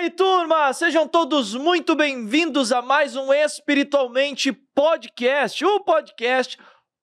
aí, turma? Sejam todos muito bem-vindos a mais um Espiritualmente Podcast, o podcast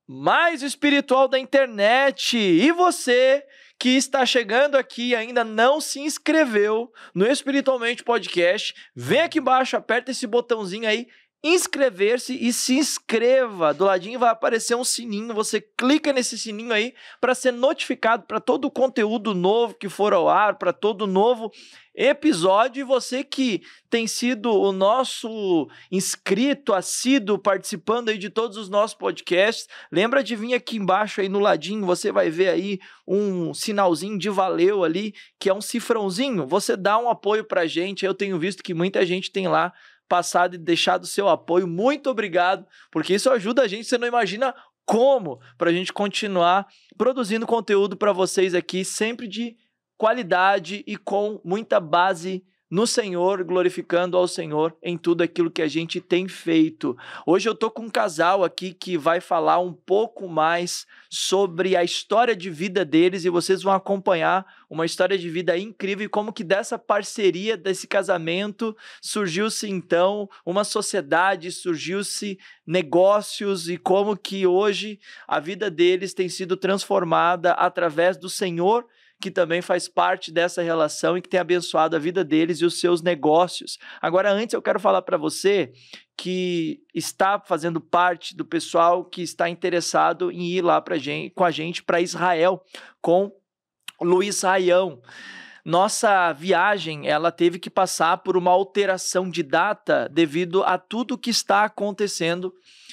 mais espiritual da internet. E você que está chegando aqui e ainda não se inscreveu no Espiritualmente Podcast, vem aqui embaixo, aperta esse botãozinho aí inscrever-se e se inscreva. Do ladinho vai aparecer um sininho, você clica nesse sininho aí para ser notificado para todo o conteúdo novo que for ao ar, para todo novo episódio. E você que tem sido o nosso inscrito, assíduo, participando aí de todos os nossos podcasts, lembra de vir aqui embaixo aí no ladinho, você vai ver aí um sinalzinho de valeu ali, que é um cifrãozinho. Você dá um apoio a gente. Eu tenho visto que muita gente tem lá passado e deixado o seu apoio. Muito obrigado, porque isso ajuda a gente, você não imagina como, para a gente continuar produzindo conteúdo para vocês aqui, sempre de qualidade e com muita base no Senhor, glorificando ao Senhor em tudo aquilo que a gente tem feito. Hoje eu estou com um casal aqui que vai falar um pouco mais sobre a história de vida deles e vocês vão acompanhar uma história de vida incrível e como que dessa parceria, desse casamento, surgiu-se então uma sociedade, surgiu-se negócios e como que hoje a vida deles tem sido transformada através do Senhor que também faz parte dessa relação e que tem abençoado a vida deles e os seus negócios. Agora, antes eu quero falar para você que está fazendo parte do pessoal que está interessado em ir lá pra gente, com a gente para Israel com Luiz Raião nossa viagem ela teve que passar por uma alteração de data devido a tudo que está acontecendo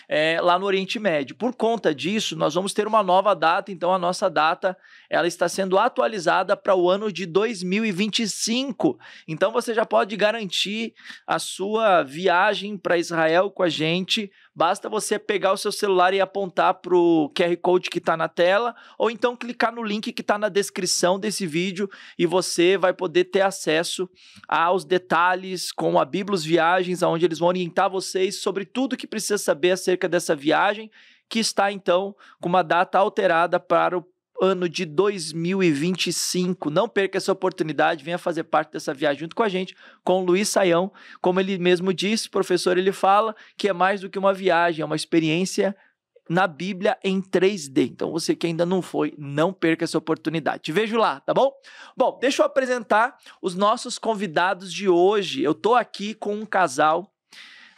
é, lá no Oriente Médio. Por conta disso, nós vamos ter uma nova data, então a nossa data ela está sendo atualizada para o ano de 2025. Então você já pode garantir a sua viagem para Israel com a gente. Basta você pegar o seu celular e apontar para o QR Code que está na tela, ou então clicar no link que está na descrição desse vídeo e você vai poder ter acesso aos detalhes com a Biblos Viagens, onde eles vão orientar vocês sobre tudo que precisa saber acerca dessa viagem, que está então com uma data alterada para o ano de 2025. Não perca essa oportunidade, venha fazer parte dessa viagem junto com a gente, com o Luiz Saião. Como ele mesmo disse, professor, ele fala que é mais do que uma viagem, é uma experiência na Bíblia em 3D. Então você que ainda não foi, não perca essa oportunidade. Te vejo lá, tá bom? Bom, deixa eu apresentar os nossos convidados de hoje. Eu tô aqui com um casal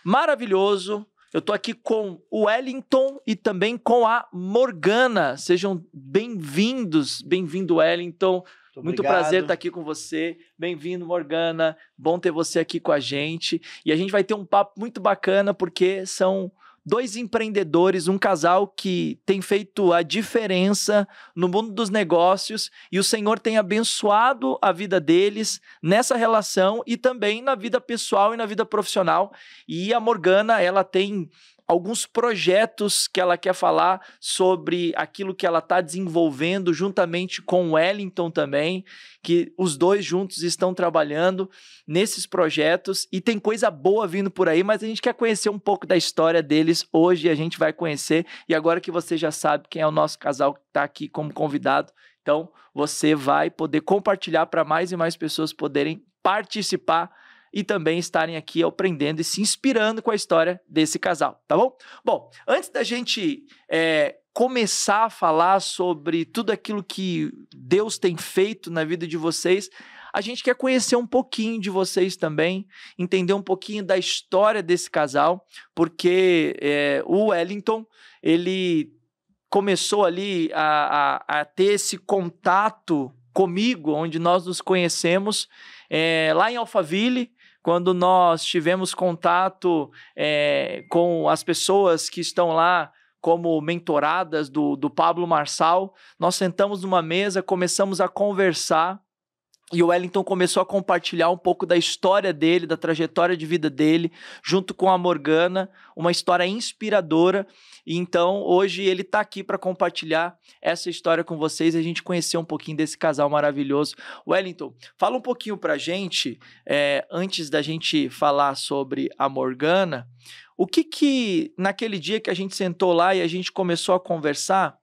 maravilhoso, eu estou aqui com o Wellington e também com a Morgana. Sejam bem-vindos, bem-vindo Wellington. Muito, Muito prazer estar tá aqui com você. Bem-vindo, Morgana. Bom ter você aqui com a gente. E a gente vai ter um papo muito bacana porque são dois empreendedores, um casal que tem feito a diferença no mundo dos negócios e o Senhor tem abençoado a vida deles nessa relação e também na vida pessoal e na vida profissional. E a Morgana, ela tem alguns projetos que ela quer falar sobre aquilo que ela está desenvolvendo, juntamente com o Wellington também, que os dois juntos estão trabalhando nesses projetos e tem coisa boa vindo por aí, mas a gente quer conhecer um pouco da história deles hoje, a gente vai conhecer. E agora que você já sabe quem é o nosso casal que está aqui como convidado, então você vai poder compartilhar para mais e mais pessoas poderem participar e também estarem aqui aprendendo e se inspirando com a história desse casal, tá bom? Bom, antes da gente é, começar a falar sobre tudo aquilo que Deus tem feito na vida de vocês, a gente quer conhecer um pouquinho de vocês também, entender um pouquinho da história desse casal, porque é, o Wellington, ele começou ali a, a, a, ter esse contato comigo, onde nós nos conhecemos, é, lá em Alphaville, quando nós tivemos contato é, com as pessoas que estão lá como mentoradas do, do Pablo Marçal, nós sentamos numa mesa, começamos a conversar e o Wellington começou a compartilhar um pouco da história dele, da trajetória de vida dele, junto com a Morgana, uma história inspiradora. E então, hoje ele está aqui para compartilhar essa história com vocês e a gente conhecer um pouquinho desse casal maravilhoso. Wellington, fala um pouquinho para a gente, é, antes da gente falar sobre a Morgana, o que que naquele dia que a gente sentou lá e a gente começou a conversar,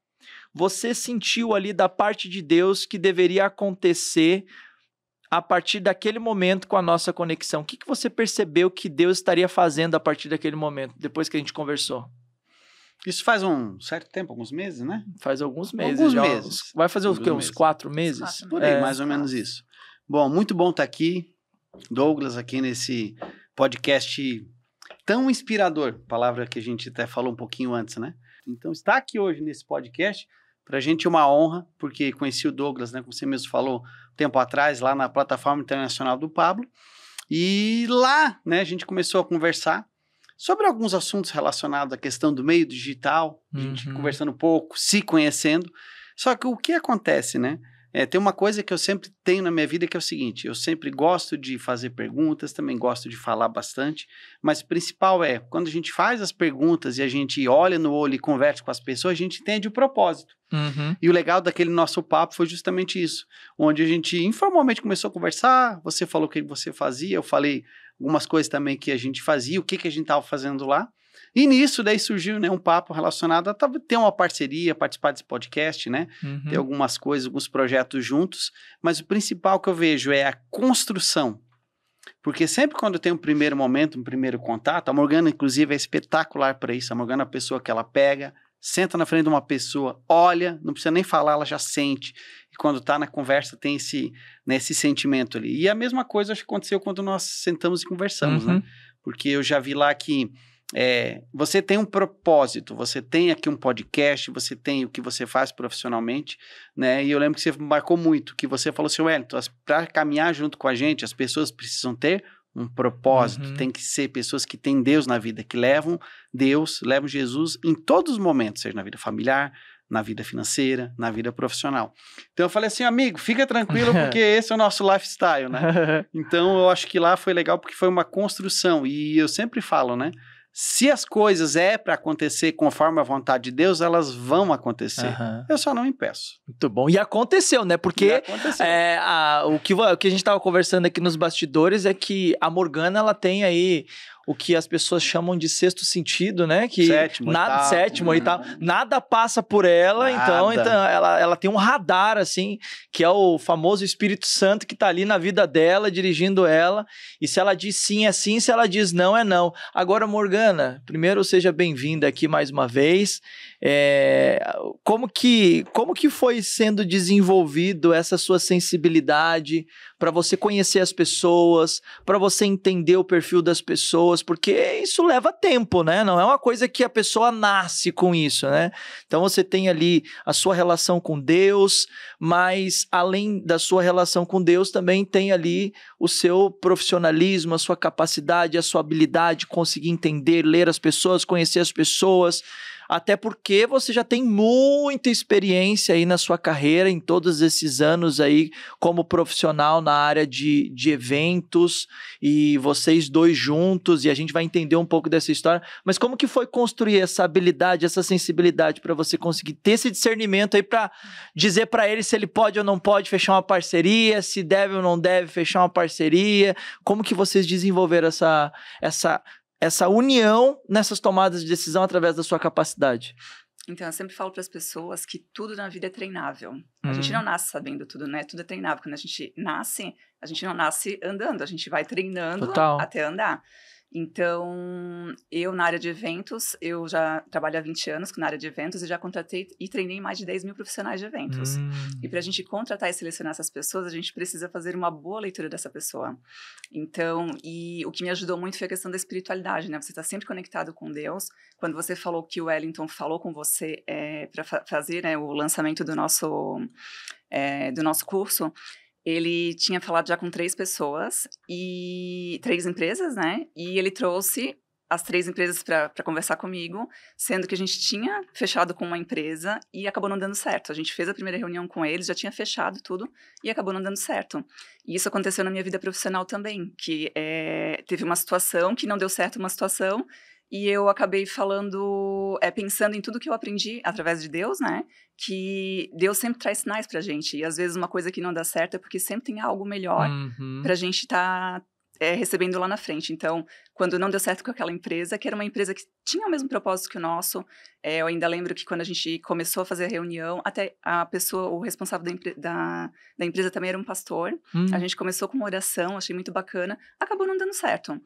você sentiu ali da parte de Deus que deveria acontecer a partir daquele momento com a nossa conexão? O que, que você percebeu que Deus estaria fazendo a partir daquele momento, depois que a gente conversou? Isso faz um certo tempo, alguns meses, né? Faz alguns meses. Alguns já, meses. vai fazer alguns o quê? Meses. Uns quatro meses? Quatro Por aí, é, mais ou menos isso. Bom, muito bom estar tá aqui, Douglas, aqui nesse podcast tão inspirador, palavra que a gente até falou um pouquinho antes, né? Então, estar aqui hoje nesse podcast, para a gente é uma honra, porque conheci o Douglas, né? Como você mesmo falou, tempo atrás lá na plataforma internacional do Pablo. E lá, né, a gente começou a conversar sobre alguns assuntos relacionados à questão do meio digital, a gente uhum. conversando um pouco, se conhecendo. Só que o que acontece, né? É, tem uma coisa que eu sempre tenho na minha vida que é o seguinte: eu sempre gosto de fazer perguntas, também gosto de falar bastante, mas o principal é quando a gente faz as perguntas e a gente olha no olho e conversa com as pessoas, a gente entende o propósito. Uhum. E o legal daquele nosso papo foi justamente isso, onde a gente informalmente começou a conversar. Você falou o que você fazia, eu falei algumas coisas também que a gente fazia, o que, que a gente estava fazendo lá. E nisso daí surgiu né, um papo relacionado a ter uma parceria, participar desse podcast, né? Uhum. Ter algumas coisas, alguns projetos juntos. Mas o principal que eu vejo é a construção. Porque sempre quando tem um primeiro momento, um primeiro contato, a Morgana, inclusive, é espetacular para isso. A Morgana é a pessoa que ela pega, senta na frente de uma pessoa, olha, não precisa nem falar, ela já sente. E quando está na conversa, tem esse, né, esse sentimento ali. E a mesma coisa acho que aconteceu quando nós sentamos e conversamos, né? uhum. né? Porque eu já vi lá que é, você tem um propósito, você tem aqui um podcast, você tem o que você faz profissionalmente, né? E eu lembro que você marcou muito, que você falou assim, Wellington, para caminhar junto com a gente, as pessoas precisam ter um propósito, uhum. tem que ser pessoas que têm Deus na vida, que levam Deus, levam Jesus em todos os momentos, seja na vida familiar, na vida financeira, na vida profissional. Então eu falei assim, amigo, fica tranquilo porque esse é o nosso lifestyle, né? Então eu acho que lá foi legal porque foi uma construção e eu sempre falo, né? se as coisas é para acontecer conforme a vontade de Deus, elas vão acontecer. Uhum. Eu só não impeço. Muito bom. E aconteceu, né? Porque aconteceu. É, a, o, que, o que a gente estava conversando aqui nos bastidores é que a Morgana ela tem aí o que as pessoas chamam de sexto sentido, né? Que sétimo, nada, oitavo. sétimo, e oitavo, uhum. nada passa por ela, nada. então, então ela, ela tem um radar, assim, que é o famoso Espírito Santo que tá ali na vida dela, dirigindo ela, e se ela diz sim, é sim, se ela diz não, é não. Agora, Morgana, primeiro seja bem-vinda aqui mais uma vez. É, como, que, como que foi sendo desenvolvido essa sua sensibilidade para você conhecer as pessoas, para você entender o perfil das pessoas? Porque isso leva tempo, né? Não é uma coisa que a pessoa nasce com isso, né? Então você tem ali a sua relação com Deus, mas além da sua relação com Deus, também tem ali o seu profissionalismo, a sua capacidade, a sua habilidade, conseguir entender, ler as pessoas, conhecer as pessoas até porque você já tem muita experiência aí na sua carreira, em todos esses anos aí como profissional na área de, de eventos, e vocês dois juntos, e a gente vai entender um pouco dessa história. Mas como que foi construir essa habilidade, essa sensibilidade para você conseguir ter esse discernimento aí para dizer para ele se ele pode ou não pode fechar uma parceria, se deve ou não deve fechar uma parceria? Como que vocês desenvolveram essa essa essa união nessas tomadas de decisão através da sua capacidade? Então, eu sempre falo para as pessoas que tudo na vida é treinável. A gente uhum. não nasce sabendo tudo, né? Tudo é treinável. Quando a gente nasce, a gente não nasce andando, a gente vai treinando Total. até andar. Então, eu na área de eventos, eu já trabalho há 20 anos na área de eventos e já contratei e treinei mais de 10 mil profissionais de eventos. Hum. E para a gente contratar e selecionar essas pessoas, a gente precisa fazer uma boa leitura dessa pessoa. Então, e o que me ajudou muito foi a questão da espiritualidade, né? Você está sempre conectado com Deus. Quando você falou que o Wellington falou com você é, eh, para fa fazer né, o lançamento do nosso, é, do nosso curso, ele tinha falado já com três pessoas e três empresas, né? E ele trouxe as três empresas para conversar comigo, sendo que a gente tinha fechado com uma empresa e acabou não dando certo. A gente fez a primeira reunião com eles, já tinha fechado tudo e acabou não dando certo. E isso aconteceu na minha vida profissional também, que é, teve uma situação que não deu certo, uma situação e eu acabei falando, é, pensando em tudo que eu aprendi através de Deus, né? Que Deus sempre traz sinais pra gente. E às vezes uma coisa que não dá certo é porque sempre tem algo melhor uhum. pra gente estar tá é, recebendo lá na frente. Então, quando não deu certo com aquela empresa, que era uma empresa que tinha o mesmo propósito que o nosso, é, eu ainda lembro que quando a gente começou a fazer a reunião, até a pessoa, o responsável da, da, da empresa também era um pastor. Hum. A gente começou com uma oração, achei muito bacana, acabou não dando certo.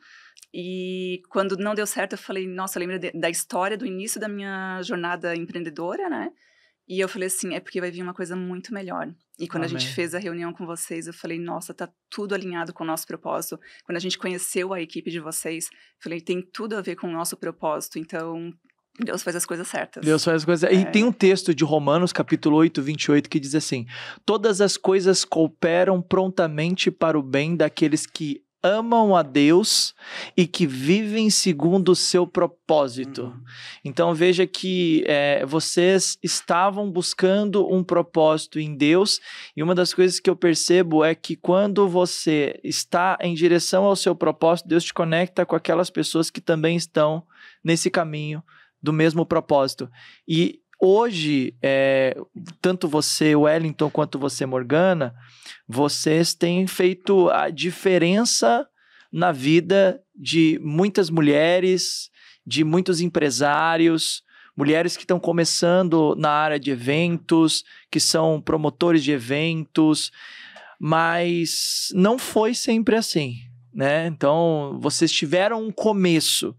E quando não deu certo, eu falei, nossa, eu lembro de, da história do início da minha jornada empreendedora, né? E eu falei assim, é porque vai vir uma coisa muito melhor. E quando Amém. a gente fez a reunião com vocês, eu falei, nossa, tá tudo alinhado com o nosso propósito. Quando a gente conheceu a equipe de vocês, falei, tem tudo a ver com o nosso propósito. Então, Deus faz as coisas certas. Deus faz as coisas certas. É. E tem um texto de Romanos, capítulo 8, 28, que diz assim: Todas as coisas cooperam prontamente para o bem daqueles que amam a Deus e que vivem segundo o seu propósito. Uhum. Então veja que é, vocês estavam buscando um propósito em Deus, e uma das coisas que eu percebo é que quando você está em direção ao seu propósito, Deus te conecta com aquelas pessoas que também estão nesse caminho do mesmo propósito. E hoje, é, tanto você, Wellington, quanto você, Morgana, vocês têm feito a diferença na vida de muitas mulheres, de muitos empresários, mulheres que estão começando na área de eventos, que são promotores de eventos, mas não foi sempre assim, né? Então, vocês tiveram um começo.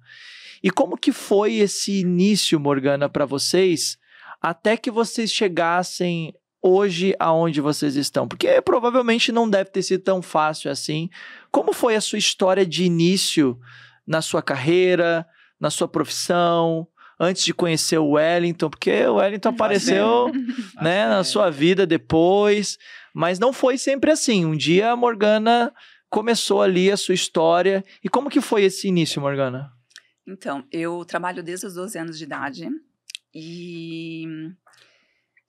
E como que foi esse início, Morgana, para vocês? até que vocês chegassem hoje aonde vocês estão? Porque provavelmente não deve ter sido tão fácil assim. Como foi a sua história de início na sua carreira, na sua profissão? Antes de conhecer o Wellington, porque o Wellington apareceu né, na sua vida depois, mas não foi sempre assim. Um dia a Morgana começou ali a sua história. E como que foi esse início, Morgana? Então, eu trabalho desde os 12 anos de idade. E,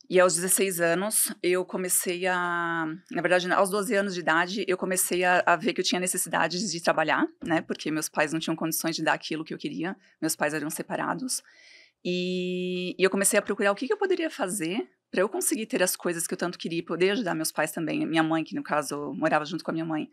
e aos 16 anos, eu comecei a. Na verdade, né, aos 12 anos de idade, eu comecei a, a ver que eu tinha necessidade de trabalhar, né? Porque meus pais não tinham condições de dar aquilo que eu queria, meus pais eram separados. E, e eu comecei a procurar o que, que eu poderia fazer para eu conseguir ter as coisas que eu tanto queria e poder ajudar meus pais também, minha mãe, que no caso morava junto com a minha mãe.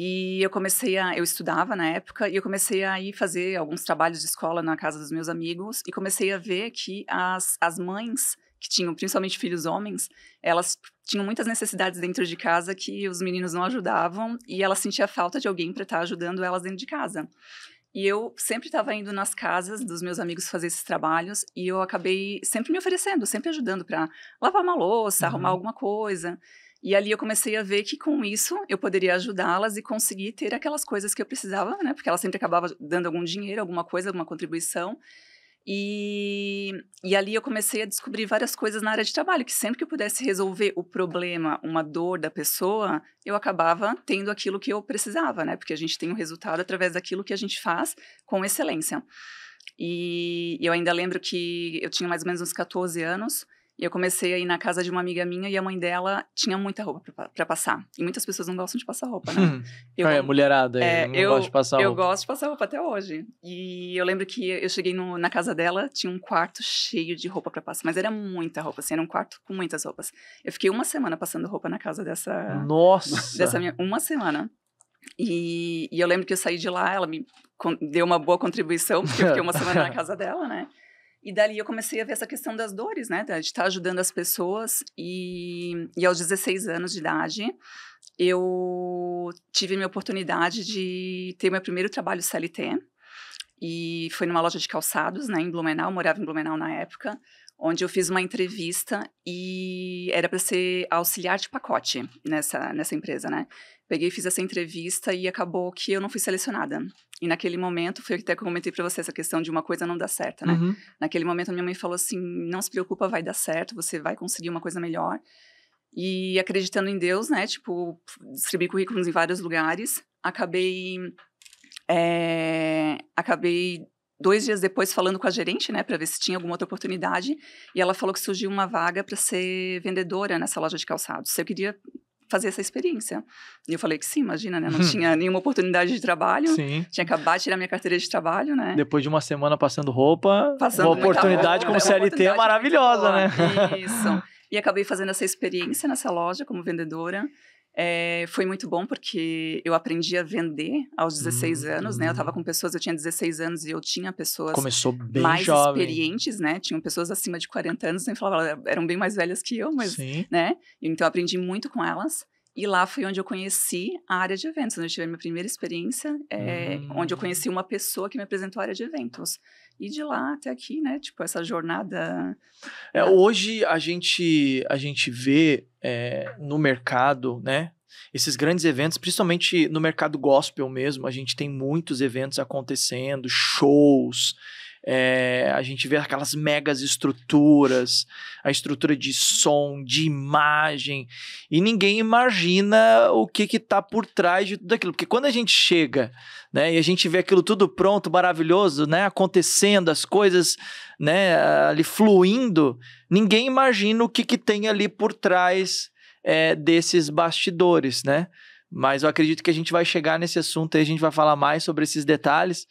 E eu comecei a. Eu estudava na época e eu comecei a ir fazer alguns trabalhos de escola na casa dos meus amigos e comecei a ver que as, as mães que tinham principalmente filhos homens, elas tinham muitas necessidades dentro de casa que os meninos não ajudavam e ela sentia falta de alguém para estar tá ajudando elas dentro de casa. E eu sempre estava indo nas casas dos meus amigos fazer esses trabalhos e eu acabei sempre me oferecendo, sempre ajudando para lavar uma louça, uhum. arrumar alguma coisa. E ali eu comecei a ver que com isso eu poderia ajudá-las e conseguir ter aquelas coisas que eu precisava, né? Porque ela sempre acabava dando algum dinheiro, alguma coisa, alguma contribuição. E, e ali eu comecei a descobrir várias coisas na área de trabalho, que sempre que eu pudesse resolver o problema, uma dor da pessoa, eu acabava tendo aquilo que eu precisava, né? Porque a gente tem um resultado através daquilo que a gente faz com excelência. E eu ainda lembro que eu tinha mais ou menos uns 14 anos e eu comecei a ir na casa de uma amiga minha e a mãe dela tinha muita roupa para passar. E muitas pessoas não gostam de passar roupa, né? eu, é, mulherada, é, não eu, gosto de passar roupa. Eu gosto de passar roupa até hoje. E eu lembro que eu cheguei no, na casa dela, tinha um quarto cheio de roupa para passar. Mas era muita roupa, assim, era um quarto com muitas roupas. Eu fiquei uma semana passando roupa na casa dessa... Nossa! Dessa minha, uma semana. E, e eu lembro que eu saí de lá, ela me deu uma boa contribuição, porque eu fiquei uma semana na casa dela, né? E dali eu comecei a ver essa questão das dores, né? De estar ajudando as pessoas. E, e aos 16 anos de idade, eu tive a minha oportunidade de ter meu primeiro trabalho CLT. E foi numa loja de calçados, né? Em Blumenau, morava em Blumenau na época onde eu fiz uma entrevista e era para ser auxiliar de pacote nessa, nessa empresa, né? Peguei, e fiz essa entrevista e acabou que eu não fui selecionada. E naquele momento, foi até que eu comentei para você essa questão de uma coisa não dar certo, né? Uhum. Naquele momento, minha mãe falou assim: não se preocupa, vai dar certo, você vai conseguir uma coisa melhor. E acreditando em Deus, né? Tipo, distribuí currículos em vários lugares. Acabei. É, acabei dois dias depois falando com a gerente, né, para ver se tinha alguma outra oportunidade, e ela falou que surgiu uma vaga para ser vendedora nessa loja de calçados. eu queria fazer essa experiência. E eu falei que sim, imagina, né? Não hum. tinha nenhuma oportunidade de trabalho. Sim. Tinha acabado de tirar minha carteira de trabalho, né? Depois de uma semana passando roupa, passando uma oportunidade roupa, é como CLT oportunidade maravilhosa, né? Isso. E acabei fazendo essa experiência nessa loja como vendedora. É, foi muito bom porque eu aprendi a vender aos 16 hum, anos, né? Eu tava uhum. com pessoas, eu tinha 16 anos e eu tinha pessoas mais jovem. experientes, né? Tinham pessoas acima de 40 anos, nem então falava, eram bem mais velhas que eu, mas, Sim. né? Então eu aprendi muito com elas. E lá foi onde eu conheci a área de eventos, onde eu tive a minha primeira experiência, é, uhum. onde eu hum. conheci uma pessoa que me apresentou a área de eventos. E de lá até aqui, né? Tipo, essa jornada. É, hoje a gente, a gente vê é, no mercado, né? Esses grandes eventos, principalmente no mercado gospel mesmo, a gente tem muitos eventos acontecendo, shows, é, a gente vê aquelas megas estruturas, a estrutura de som, de imagem, e ninguém imagina o que está por trás de tudo aquilo. Porque quando a gente chega né, e a gente vê aquilo tudo pronto, maravilhoso, né, acontecendo, as coisas né, ali fluindo, ninguém imagina o que, que tem ali por trás é, desses bastidores, né? Mas eu acredito que a gente vai chegar nesse assunto e a gente vai falar mais sobre esses detalhes.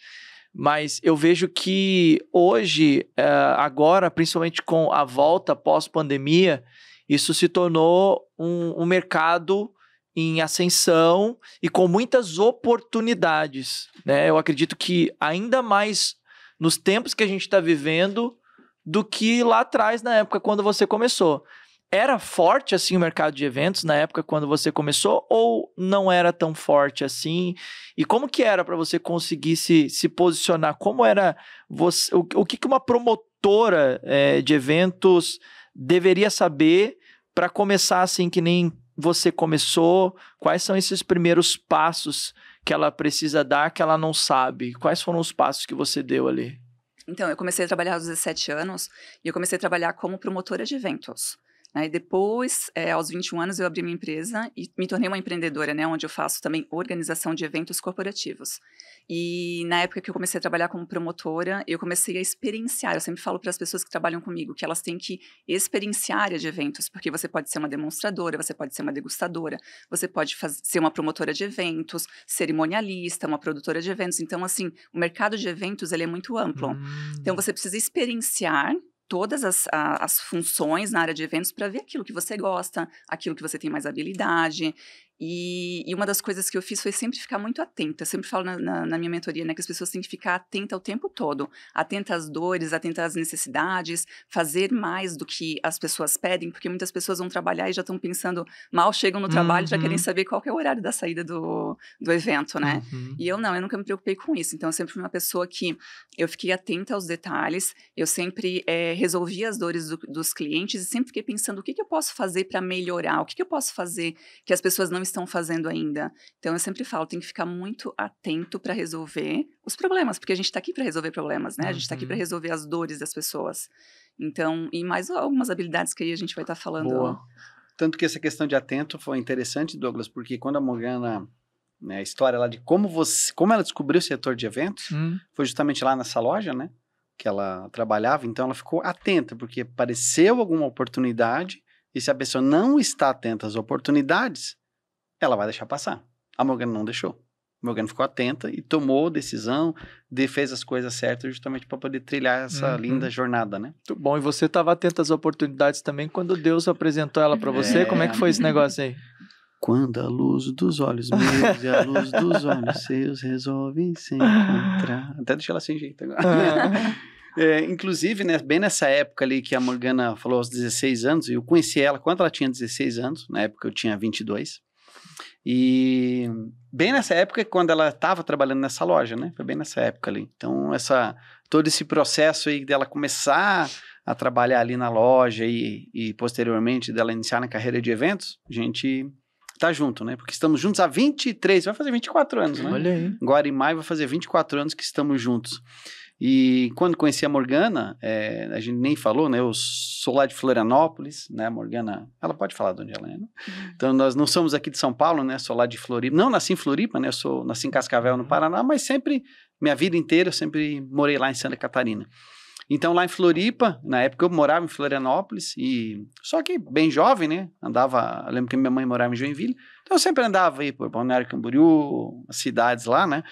Mas eu vejo que hoje, eh, agora, principalmente com a volta pós-pandemia, isso se tornou um, um mercado em ascensão e com muitas oportunidades. Né? Eu acredito que ainda mais nos tempos que a gente está vivendo do que lá atrás, na época quando você começou. Era forte assim o mercado de eventos na época quando você começou ou não era tão forte assim? E como que era para você conseguir se, se posicionar? Como era você, o, o que, que uma promotora é, de eventos deveria saber para começar assim que nem você começou? Quais são esses primeiros passos que ela precisa dar que ela não sabe? Quais foram os passos que você deu ali? Então, eu comecei a trabalhar aos 17 anos e eu comecei a trabalhar como promotora de eventos. Né? E depois, é, aos 21 anos, eu abri minha empresa e me tornei uma empreendedora, né? Onde eu faço também organização de eventos corporativos. E na época que eu comecei a trabalhar como promotora, eu comecei a experienciar. Eu sempre falo para as pessoas que trabalham comigo que elas têm que experienciar área de eventos, porque você pode ser uma demonstradora, você pode ser uma degustadora, você pode ser uma promotora de eventos, cerimonialista, uma produtora de eventos. Então, assim, o mercado de eventos ele é muito amplo. Hum. Então, você precisa experienciar todas as, a, as funções na área de eventos para ver aquilo que você gosta, aquilo que você tem mais habilidade. E, e, uma das coisas que eu fiz foi sempre ficar muito atenta. Eu sempre falo na, na, na, minha mentoria, né, que as pessoas têm que ficar atenta o tempo todo, atenta às dores, atenta às necessidades, fazer mais do que as pessoas pedem, porque muitas pessoas vão trabalhar e já estão pensando, mal chegam no trabalho, uhum. já querem uhum. saber qual que é o horário da saída do, do evento, né? Uhum. E eu não, eu nunca me preocupei com isso. Então, eu sempre fui uma pessoa que eu fiquei atenta aos detalhes, eu sempre é, resolvi as dores do, dos clientes e sempre fiquei pensando o que, que eu posso fazer para melhorar, o que, que eu posso fazer que as pessoas não estão fazendo ainda. Então eu sempre falo, tem que ficar muito atento para resolver os problemas, porque a gente está aqui para resolver problemas, né? Uhum. A gente está aqui para uhum. resolver as dores das pessoas. Então, e mais algumas habilidades que aí a gente vai estar tá falando. Boa. Tanto que essa questão de atento foi interessante, Douglas, porque quando a Morgana né, a história lá de como você, como ela descobriu o setor de eventos, hum. foi justamente lá nessa loja, né, que ela trabalhava, então ela ficou atenta, porque apareceu alguma oportunidade, e se a pessoa não está atenta às oportunidades, ela vai deixar passar. A Morgana não deixou. a Morgana ficou atenta e tomou decisão, fez as coisas certas justamente para poder trilhar essa uhum. linda jornada, né? Muito bom. E você estava atenta às oportunidades também quando Deus apresentou ela para você? É... Como é que foi esse é. negócio aí? Quando a luz dos olhos meus e a luz dos olhos seus resolvem se encontrar. Até deixa ela sem jeito agora. É, inclusive, né, bem nessa época ali que a Morgana falou aos 16 anos, eu conheci ela quando ela tinha 16 anos, na época eu tinha 22. E bem nessa época quando ela estava trabalhando nessa loja, né? Foi bem nessa época ali. Então essa todo esse processo aí dela começar a trabalhar ali na loja e, e posteriormente dela iniciar na carreira de eventos, a gente tá junto, né? Porque estamos juntos há 23, vai fazer 24 anos, né? Olha aí. Agora em maio vai fazer 24 anos que estamos juntos. E quando conheci a Morgana, é, a gente nem falou, né? Eu sou lá de Florianópolis, né? A Morgana, ela pode falar de onde ela é, né? Uhum. Então, nós não somos aqui de São Paulo, né? Sou lá de Floripa. Não nasci em Floripa, né? Eu sou, nasci em Cascavel, no uhum. Paraná, mas sempre, minha vida inteira, eu sempre morei lá em Santa Catarina. Então, lá em Floripa, na época eu morava em Florianópolis, e só que bem jovem, né? Andava, lembro que minha mãe morava em Joinville, então eu sempre andava aí por Balneário Camboriú, as cidades lá, né?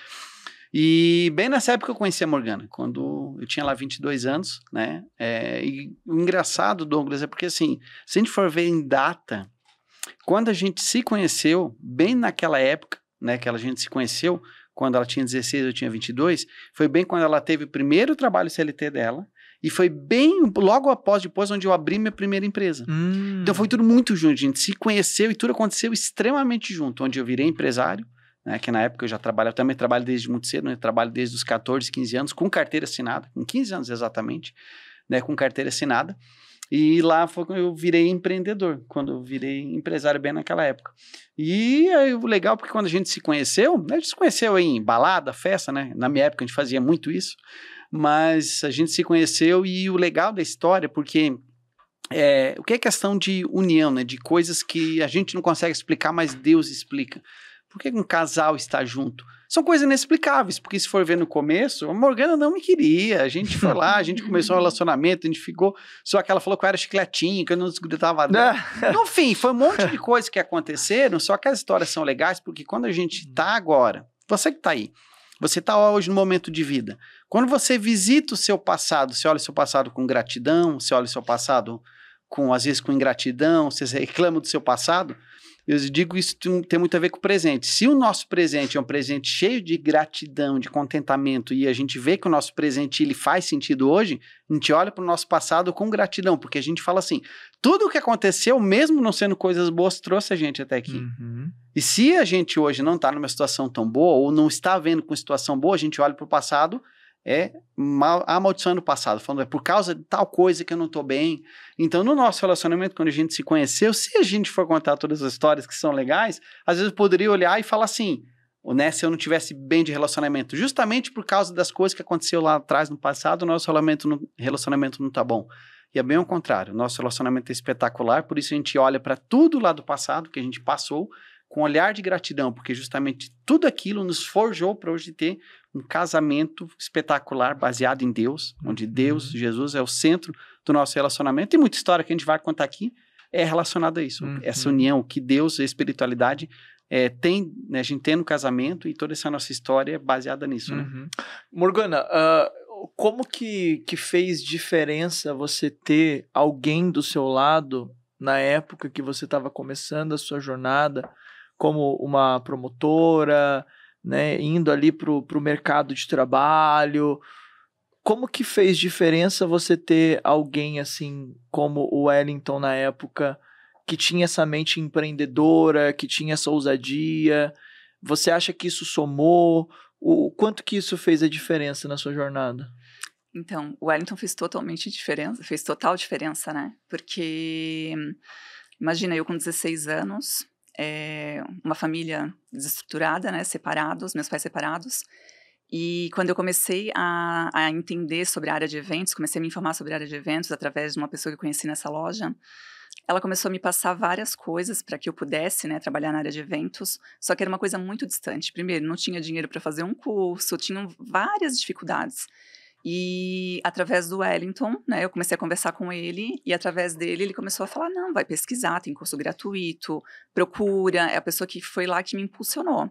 E bem nessa época eu conheci a Morgana, quando eu tinha lá 22 anos, né? É, e o engraçado, Douglas, é porque assim, se a gente for ver em data, quando a gente se conheceu, bem naquela época, né, que a gente se conheceu, quando ela tinha 16, eu tinha 22, foi bem quando ela teve o primeiro trabalho CLT dela, e foi bem logo após, depois, onde eu abri minha primeira empresa. Hum. Então foi tudo muito junto, a gente se conheceu e tudo aconteceu extremamente junto, onde eu virei empresário, né, que na época eu já trabalhava, eu também trabalho desde muito cedo, né, trabalho desde os 14, 15 anos, com carteira assinada, com 15 anos exatamente, né, com carteira assinada. E lá foi quando eu virei empreendedor, quando eu virei empresário bem naquela época. E aí, o legal, porque quando a gente se conheceu, né, a gente se conheceu em balada, festa, né? Na minha época a gente fazia muito isso, mas a gente se conheceu e o legal da história, porque é, o que é questão de união, né? De coisas que a gente não consegue explicar, mas Deus explica. Por que um casal está junto? São coisas inexplicáveis, porque se for ver no começo, a Morgana não me queria. A gente foi lá, a gente começou um relacionamento, a gente ficou. Só que ela falou que eu era chicletinho, que eu não desgrudava dela. Né? no fim, foi um monte de coisas que aconteceram, só que as histórias são legais, porque quando a gente está uhum. agora, você que está aí, você está hoje no momento de vida. Quando você visita o seu passado, você olha o seu passado com gratidão, você olha o seu passado com, às vezes, com ingratidão, você reclama do seu passado, eu digo isso tem muito a ver com o presente. Se o nosso presente é um presente cheio de gratidão, de contentamento, e a gente vê que o nosso presente ele faz sentido hoje, a gente olha para o nosso passado com gratidão, porque a gente fala assim: tudo o que aconteceu, mesmo não sendo coisas boas, trouxe a gente até aqui. Uhum. E se a gente hoje não está numa situação tão boa, ou não está vendo com situação boa, a gente olha para o passado é mal, amaldiçoando o passado, falando é por causa de tal coisa que eu não estou bem. Então, no nosso relacionamento, quando a gente se conheceu, se a gente for contar todas as histórias que são legais, às vezes eu poderia olhar e falar assim, né, se eu não tivesse bem de relacionamento, justamente por causa das coisas que aconteceu lá atrás no passado, o nosso relacionamento não, relacionamento não tá bom. E é bem ao contrário, nosso relacionamento é espetacular, por isso a gente olha para tudo lá do passado que a gente passou com olhar de gratidão, porque justamente tudo aquilo nos forjou para hoje ter um casamento espetacular baseado em Deus, onde uhum. Deus, uhum. Jesus é o centro do nosso relacionamento. e muita história que a gente vai contar aqui é relacionada a isso, uhum. essa união que Deus e a espiritualidade é, tem, né, a gente tem no casamento e toda essa nossa história é baseada nisso, né? uhum. né? Morgana, uh, como que, que fez diferença você ter alguém do seu lado na época que você estava começando a sua jornada? como uma promotora, né, indo ali para o mercado de trabalho. Como que fez diferença você ter alguém assim como o Wellington na época, que tinha essa mente empreendedora, que tinha essa ousadia? Você acha que isso somou? O quanto que isso fez a diferença na sua jornada? Então, o Wellington fez totalmente diferença, fez total diferença, né? Porque imagina eu com 16 anos, é, uma família desestruturada, né? Separados, meus pais separados. E quando eu comecei a, a, entender sobre a área de eventos, comecei a me informar sobre a área de eventos através de uma pessoa que eu conheci nessa loja, ela começou a me passar várias coisas para que eu pudesse né, trabalhar na área de eventos, só que era uma coisa muito distante. Primeiro, não tinha dinheiro para fazer um curso, tinham várias dificuldades. E através do Wellington, né, eu comecei a conversar com ele e através dele ele começou a falar: "Não, vai pesquisar, tem curso gratuito, procura". É a pessoa que foi lá que me impulsionou.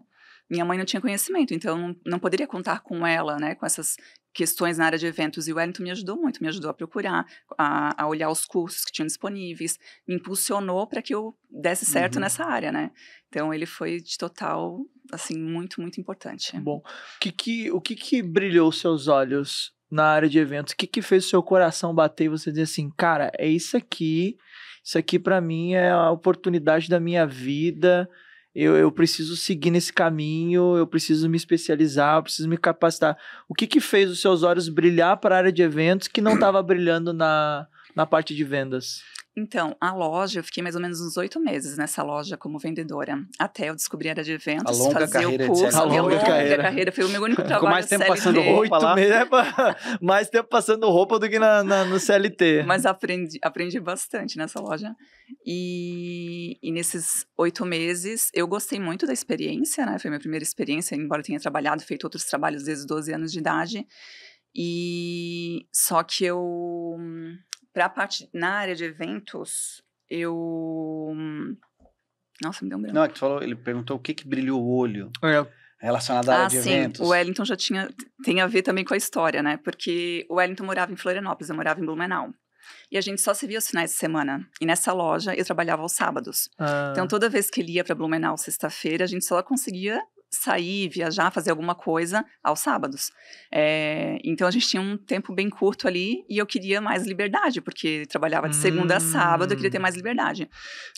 Minha mãe não tinha conhecimento, então não, não poderia contar com ela, né, com essas questões na área de eventos. E o Wellington me ajudou muito, me ajudou a procurar, a, a olhar os cursos que tinham disponíveis, me impulsionou para que eu desse certo uhum. nessa área, né? Então ele foi de total, assim, muito, muito importante. Bom, o que que, o que, que brilhou seus olhos na área de eventos? O que, que fez o seu coração bater e você dizer assim, cara, é isso aqui, isso aqui para mim é a oportunidade da minha vida, eu, eu preciso seguir nesse caminho, eu preciso me especializar, eu preciso me capacitar. O que, que fez os seus olhos brilhar para a área de eventos que não estava brilhando na, na parte de vendas? Então, a loja, eu fiquei mais ou menos uns oito meses nessa loja como vendedora, até eu descobrir era de eventos, a longa carreira, o curso, a longa, longa carreira. carreira. Foi o meu único trabalho. mais tempo CLT. passando roupa lá. Meses, é mais tempo passando roupa do que na, na, no CLT. Mas aprendi, aprendi bastante nessa loja. E, e nesses oito meses, eu gostei muito da experiência, né? Foi minha primeira experiência, embora tenha trabalhado, feito outros trabalhos desde os 12 anos de idade. E só que eu Pra parte, na área de eventos, eu. Nossa, me deu um grande. Não, é que tu falou, ele perguntou o que que brilhou o olho. É. Eu à área ah, de sim. eventos. O Wellington já tinha tem a ver também com a história, né? Porque o Wellington morava em Florianópolis, eu morava em Blumenau. E a gente só se via os finais de semana. E nessa loja eu trabalhava aos sábados. Ah. Então toda vez que ele ia para Blumenau sexta-feira, a gente só conseguia sair, viajar, fazer alguma coisa aos sábados. É, então a gente tinha um tempo bem curto ali e eu queria mais liberdade, porque trabalhava de segunda hum. a sábado, eu queria ter hum. mais liberdade.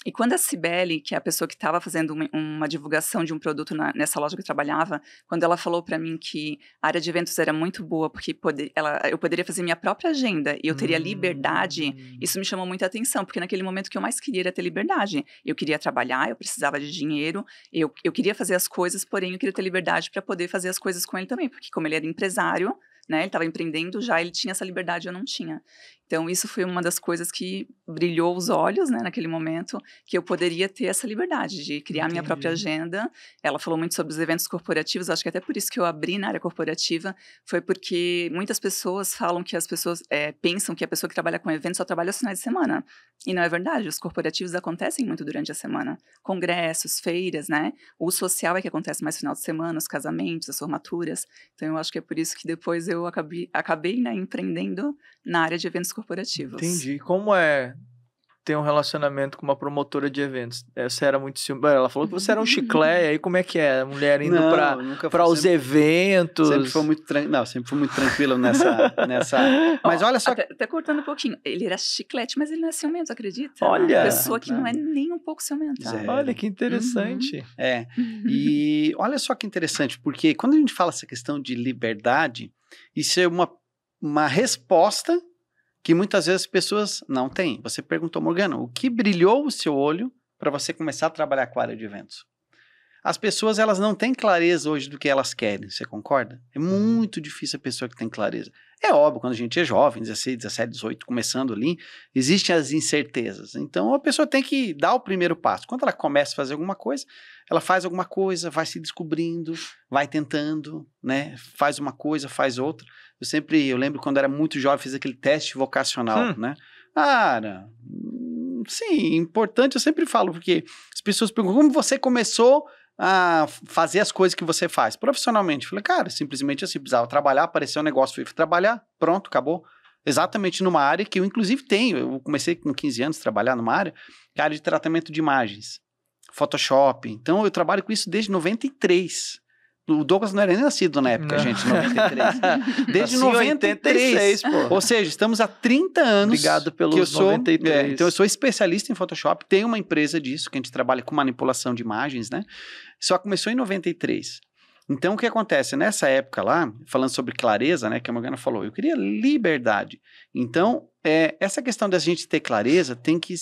E quando a Cibele, que é a pessoa que estava fazendo uma, uma, divulgação de um produto na, nessa loja que eu trabalhava, quando ela falou para mim que a área de eventos era muito boa, porque poder, ela, eu poderia fazer minha própria agenda e eu teria hum. liberdade, isso me chamou muita atenção, porque naquele momento que eu mais queria era ter liberdade. Eu queria trabalhar, eu precisava de dinheiro, eu, eu queria fazer as coisas, porém também eu queria ter liberdade para poder fazer as coisas com ele também, porque como ele era empresário, né? Ele estava empreendendo já, ele tinha essa liberdade, eu não tinha. Então, isso foi uma das coisas que brilhou os olhos, né, naquele momento, que eu poderia ter essa liberdade de criar Entendi. minha própria agenda. Ela falou muito sobre os eventos corporativos, acho que até por isso que eu abri na área corporativa, foi porque muitas pessoas falam que as pessoas é, pensam que a pessoa que trabalha com eventos só trabalha aos finais de semana. E não é verdade, os corporativos acontecem muito durante a semana. Congressos, feiras, né? O social é que acontece mais no final de semana, os casamentos, as formaturas. Então, eu acho que é por isso que depois eu eu acabei, acabei né, empreendendo na área de eventos corporativos. Entendi. Como é ter um relacionamento com uma promotora de eventos? Eh, você era muito ciumenta. Eh, ela falou que você era um chiclete, aí como é que é? A mulher indo para os eventos. Sempre foi muito, tranquilo Não, sempre foi muito tranquilo nessa. nessa... Mas olha só. Até, até, cortando um pouquinho. Ele era chiclete, mas ele não é ciumento, acredita? Olha. Uma pessoa que não, é nem um pouco ciumenta. Olha que interessante. Uhum. É. E olha só que interessante, porque quando a gente fala essa questão de liberdade, e ser uma, uma resposta que muitas vezes as pessoas não têm. Você perguntou, Morgana, o que brilhou o seu olho para você começar a trabalhar com a área de eventos? As pessoas elas não têm clareza hoje do que elas querem, você concorda? É muito difícil a pessoa que tem clareza. É óbvio, quando a gente é jovem, 16, 17, 18, começando ali, existem as incertezas. Então a pessoa tem que dar o primeiro passo. Quando ela começa a fazer alguma coisa, ela faz alguma coisa, vai se descobrindo, vai tentando, né? Faz uma coisa, faz outra. Eu sempre, eu lembro quando era muito jovem, fiz aquele teste vocacional, hum. né? Ah, sim, importante, eu sempre falo, porque as pessoas perguntam como você começou a fazer as coisas que você faz profissionalmente. Eu falei, cara, simplesmente assim, precisava trabalhar, apareceu um negócio, fui trabalhar, pronto, acabou exatamente numa área que eu, inclusive, tenho. Eu comecei com 15 anos a trabalhar numa área, que é a área de tratamento de imagens. Photoshop. Então eu trabalho com isso desde 93. O Douglas não era nem nascido na época, não. gente, 93. Desde assim, 93. 86, pô. Ou seja, estamos há 30 anos. Obrigado pelos que eu sou, 93. É, então, eu sou especialista em Photoshop, tenho uma empresa disso, que a gente trabalha com manipulação de imagens, né? Só começou em 93. Então, o que acontece? Nessa época lá, falando sobre clareza, né, que a Morgana falou, eu queria liberdade. Então, é, essa questão da gente ter clareza tem que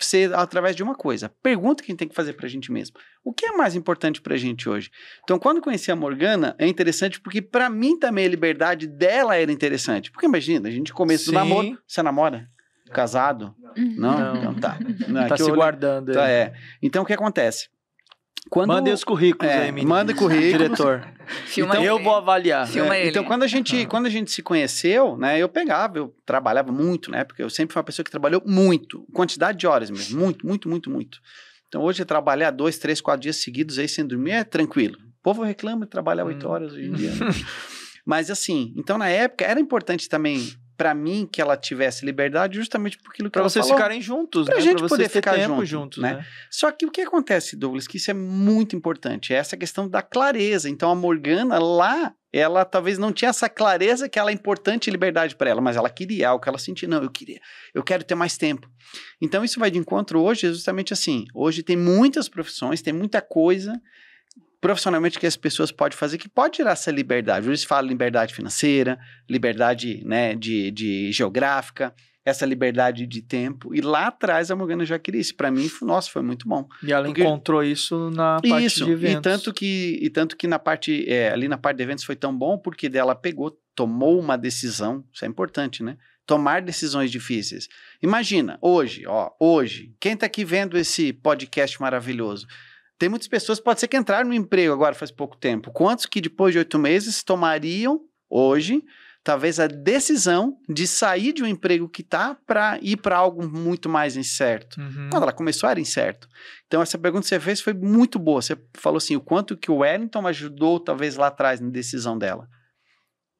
ser através de uma coisa. Pergunta que a gente tem que fazer para a gente mesmo. O que é mais importante para a gente hoje? Então, quando conheci a Morgana, é interessante porque para mim também a liberdade dela era interessante. Porque imagina, a gente começa do namoro, você namora? Casado? Não? Uhum. Não, Não. Então tá. Não, tá se olho... guardando. Tá, é. é. Então, o que acontece? Quando... os currículos é, aí, menino. Manda currículo. Diretor. Filma então, ele. eu vou avaliar. Filma é. ele. Então, quando a, gente, quando a gente se conheceu, né? Eu pegava, eu trabalhava muito, né? Porque eu sempre fui uma pessoa que trabalhou muito. Quantidade de horas mesmo. Muito, muito, muito, muito. Então, hoje, é trabalhar dois, três, quatro dias seguidos aí sem dormir é tranquilo. O povo reclama de trabalhar oito hum. horas hoje em dia. Né? Mas, assim, então, na época, era importante também para mim que ela tivesse liberdade justamente porque aquilo que pra ela vocês falou. ficarem juntos, pra né? gente pra poder ficar junto, juntos, né? né? Só que o que acontece, Douglas, que isso é muito importante, é essa questão da clareza. Então a Morgana lá, ela talvez não tinha essa clareza que ela é importante liberdade para ela, mas ela queria é o que ela sentia, não, eu queria, eu quero ter mais tempo. Então isso vai de encontro hoje, justamente assim. Hoje tem muitas profissões, tem muita coisa profissionalmente que as pessoas podem fazer que pode tirar essa liberdade. Eles fala liberdade financeira, liberdade né, de, de geográfica, essa liberdade de tempo. E lá atrás a Morgana já queria isso. Para mim, nossa, foi muito bom. E ela Porque... encontrou isso na parte isso, de eventos. E tanto que, e tanto que na parte, é, ali na parte de eventos foi tão bom porque dela pegou, tomou uma decisão, isso é importante, né? Tomar decisões difíceis. Imagina, hoje, ó, hoje, quem está aqui vendo esse podcast maravilhoso? Tem muitas pessoas, pode ser que entraram no emprego agora faz pouco tempo. Quantos que depois de oito meses tomariam hoje, talvez, a decisão de sair de um emprego que está para ir para algo muito mais incerto? Uhum. Quando ela começou, era incerto. Então, essa pergunta que você fez foi muito boa. Você falou assim: o quanto que o Wellington ajudou, talvez, lá atrás na decisão dela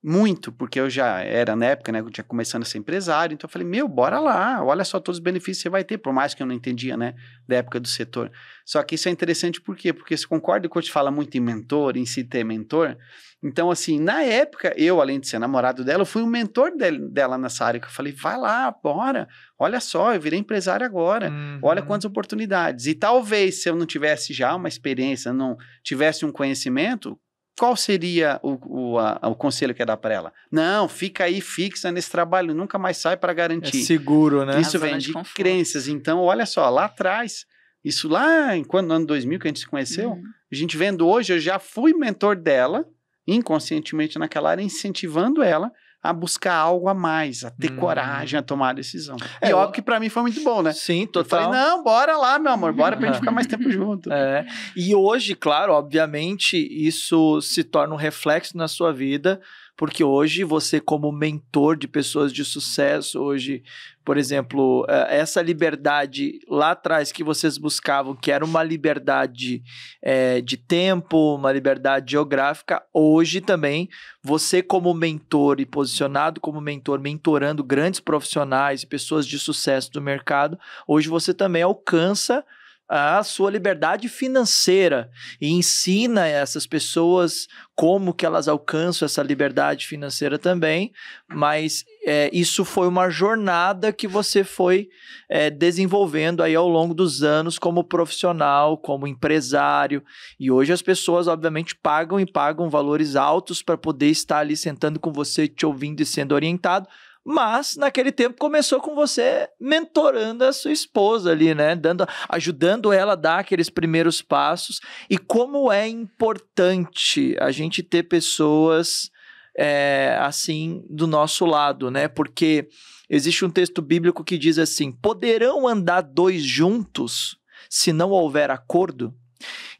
muito, porque eu já era na época, né, eu tinha começando a ser empresário, então eu falei, meu, bora lá, olha só todos os benefícios que você vai ter, por mais que eu não entendia, né, da época do setor. Só que isso é interessante por quê? Porque você concorda que eu te fala muito em mentor, em se ter mentor? Então, assim, na época, eu, além de ser namorado dela, eu fui um mentor dele, dela nessa área, que eu falei, vai lá, bora, olha só, eu virei empresário agora, uhum. olha quantas oportunidades. E talvez, se eu não tivesse já uma experiência, não tivesse um conhecimento, qual seria o, o, a, o conselho que ia é dar para ela? Não, fica aí fixa nesse trabalho, nunca mais sai para é garantir. É seguro, né? Isso vem de, conforto. crenças. Então, olha só, lá atrás, isso lá em quando, no ano 2000 que a gente se conheceu, uhum. a gente vendo hoje, eu já fui mentor dela, inconscientemente naquela área, incentivando ela a buscar algo a mais, a ter hum. coragem a tomar a decisão. É, e óbvio que para mim foi muito bom, né? Sim, total. Eu falei, não, bora lá, meu amor, bora pra gente ficar mais tempo junto. É. E hoje, claro, obviamente, isso se torna um reflexo na sua vida porque hoje você, como mentor de pessoas de sucesso, hoje, por exemplo, eh, essa liberdade lá atrás que vocês buscavam, que era uma liberdade é, de tempo, uma liberdade geográfica, hoje também, você, como mentor e posicionado como mentor, mentorando grandes profissionais e pessoas de sucesso do mercado, hoje você também alcança a sua liberdade financeira e ensina essas pessoas como que elas alcançam essa liberdade financeira também, mas é, isso foi uma jornada que você foi é, desenvolvendo aí ao longo dos anos como profissional, como empresário, e hoje as pessoas obviamente pagam e pagam valores altos para poder estar ali sentando com você, te ouvindo e sendo orientado, mas naquele tempo começou com você mentorando a sua esposa ali, né? Dando, ajudando ela a dar aqueles primeiros passos. E como é importante a gente ter pessoas é, assim do nosso lado, né? Porque existe um texto bíblico que diz assim: poderão andar dois juntos se não houver acordo?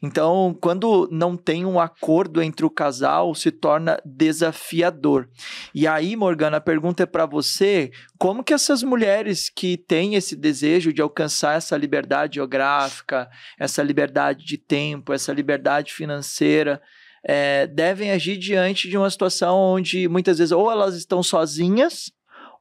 Então, quando não tem um acordo entre o casal, se torna desafiador. E aí, Morgana, a pergunta é para você: como que essas mulheres que têm esse desejo de alcançar essa liberdade geográfica, essa liberdade de tempo, essa liberdade financeira, é, devem agir diante de uma situação onde muitas vezes ou elas estão sozinhas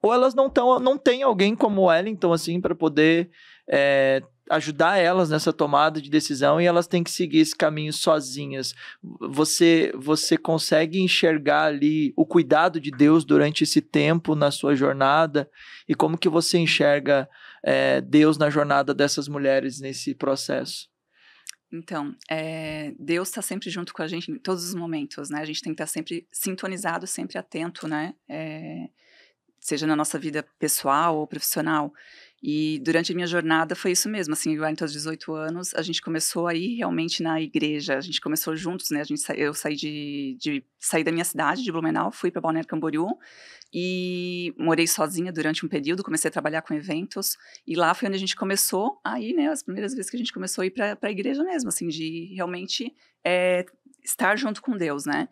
ou elas não, tão, não têm alguém como Wellington assim para poder é, ajudar elas nessa tomada de decisão e elas têm que seguir esse caminho sozinhas. Você você consegue enxergar ali o cuidado de Deus durante esse tempo na sua jornada e como que você enxerga é, Deus na jornada dessas mulheres nesse processo? Então, é, Deus está sempre junto com a gente em todos os momentos, né? A gente tem que estar tá sempre sintonizado, sempre atento, né? É, seja na nossa vida pessoal ou profissional. E durante a minha jornada foi isso mesmo, assim, lá então aos 18 anos, a gente começou aí realmente na igreja, a gente começou juntos, né? A gente sa eu saí de, de saí da minha cidade, de Blumenau, fui para Balneário Camboriú e morei sozinha durante um período, comecei a trabalhar com eventos e lá foi onde a gente começou, aí, né, as primeiras vezes que a gente começou a ir para a igreja mesmo, assim, de realmente é, estar junto com Deus, né?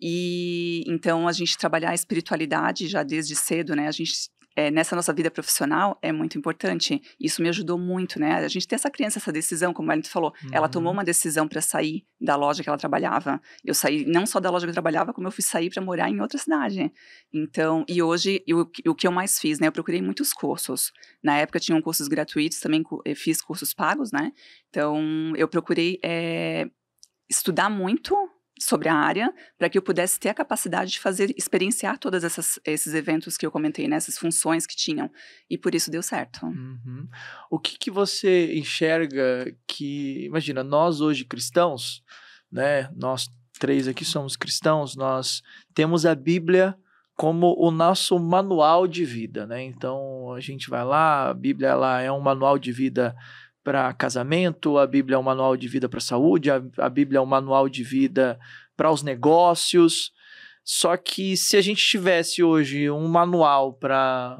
E então a gente trabalhar a espiritualidade já desde cedo, né? A gente é, nessa nossa vida profissional é muito importante. Isso me ajudou muito, né? A gente tem essa criança, essa decisão, como a gente falou. Uhum. Ela tomou uhum. uma decisão para sair da loja que ela trabalhava. Eu saí não só da loja que eu trabalhava, como eu fui sair para morar em outra cidade. Então, e hoje, eu, o que eu mais fiz, né? Eu procurei muitos cursos. Na época tinham cursos gratuitos, também eh, fiz cursos pagos, né? Então, eu procurei é, estudar muito sobre a área, para que eu pudesse ter a capacidade de fazer, experienciar todos esses eventos que eu comentei, né? essas funções que tinham. E por isso deu certo. Uhum. O que, que você enxerga que, imagina, nós hoje cristãos, né? Nós três aqui somos cristãos, nós temos a Bíblia como o nosso manual de vida, né? Então a gente vai lá, a Bíblia ela é um manual de vida para casamento, a Bíblia é um manual de vida para saúde, a, a Bíblia é um manual de vida para os negócios. Só que se a gente tivesse hoje um manual para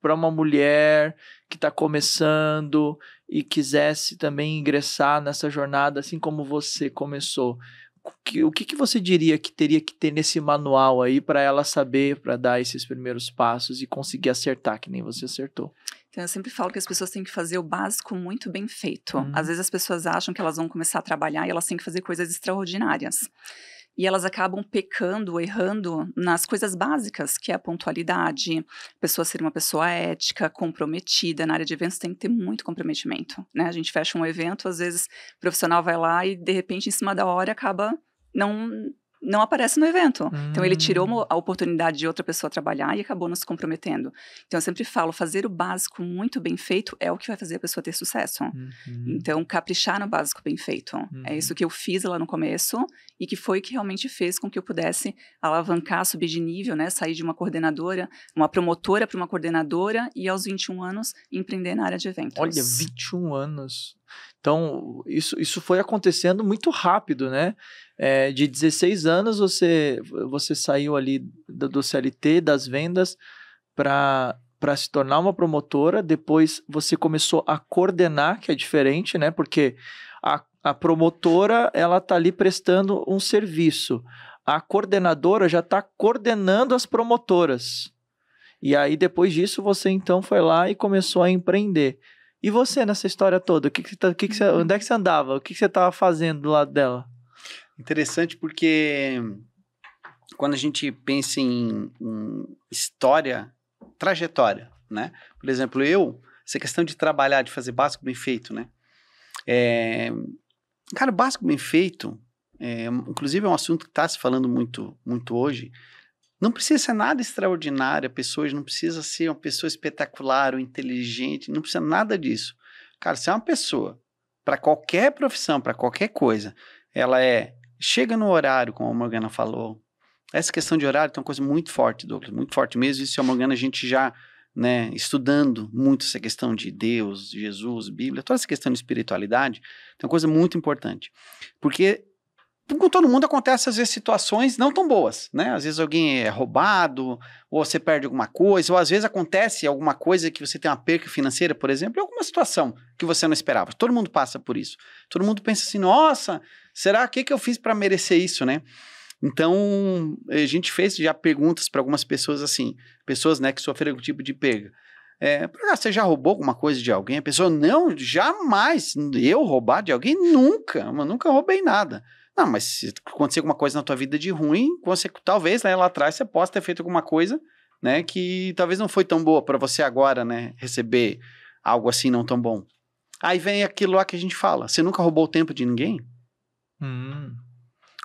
para uma mulher que está começando e quisesse também ingressar nessa jornada, assim como você começou, o que, que você diria que teria que ter nesse manual aí para ela saber, para dar esses primeiros passos e conseguir acertar, que nem você acertou? Então, eu sempre falo que as pessoas têm que fazer o básico muito bem feito. Uhum. Às vezes as pessoas acham que elas vão começar a trabalhar e elas têm que fazer coisas extraordinárias. E elas acabam pecando, errando nas coisas básicas, que é a pontualidade, a pessoa ser uma pessoa ética, comprometida. Na área de eventos tem que ter muito comprometimento. Né? A gente fecha um evento, às vezes o profissional vai lá e, de repente, em cima da hora, acaba não não aparece no evento. Hum. Então ele tirou hum. a oportunidade de outra pessoa trabalhar e acabou nos comprometendo. Então eu sempre falo, fazer o básico muito bem feito é o que vai fazer a pessoa ter sucesso. Uhum. Então caprichar no básico bem feito. Uhum. É isso uhum. que eu fiz lá no começo e que foi o que realmente fez com que eu pudesse alavancar, subir de nível, né, sair de uma coordenadora, uma promotora para uma coordenadora e aos 21 anos empreender na área de eventos. Olha, 21 anos. Então, isso, isso foi acontecendo muito rápido, né? é, de 16 anos você, você saiu ali do, do CLT, das vendas, para para se tornar uma promotora, depois você começou a coordenar, que é diferente, né? Porque a, a promotora, ela está ali prestando um serviço. A coordenadora já está coordenando as promotoras. E aí, depois disso, você então foi lá e começou a empreender. E você nessa história toda? O que, que, tá, que, que você, uhum. onde é que você andava? O que, que você estava fazendo do lado dela? Interessante porque quando a gente pensa em, em história, trajetória, né? Por exemplo, eu, essa questão de trabalhar, de fazer básico bem feito, né? É, cara, básico bem feito, é, inclusive é um assunto que está se falando muito, muito hoje. Não precisa ser nada extraordinário, pessoas não precisa ser uma pessoa espetacular ou inteligente, não precisa nada disso. Cara, se é uma pessoa para qualquer profissão, para qualquer coisa, ela é Chega no horário, como a Morgana falou. Essa questão de horário tem uma coisa muito forte, Douglas, muito forte mesmo. Isso é a Morgana, a gente já né, estudando muito essa questão de Deus, Jesus, Bíblia, toda essa questão de espiritualidade, tem uma coisa muito importante. Porque com todo mundo acontece às vezes situações não tão boas, né? Às vezes alguém é roubado, ou você perde alguma coisa, ou às vezes acontece alguma coisa que você tem uma perca financeira, por exemplo, e alguma situação que você não esperava. Todo mundo passa por isso. Todo mundo pensa assim: nossa, será que, que eu fiz para merecer isso, né? Então, a gente fez já perguntas para algumas pessoas assim, pessoas né, que sofreram algum tipo de perda. É, você já roubou alguma coisa de alguém? A pessoa, não, jamais. Eu roubar de alguém? Nunca. Eu nunca roubei nada. Não, mas se acontecer alguma coisa na tua vida de ruim, você talvez né, lá atrás você possa ter feito alguma coisa, né, que talvez não foi tão boa para você agora, né, receber algo assim não tão bom. Aí vem aquilo lá que a gente fala, você nunca roubou o tempo de ninguém? Hum.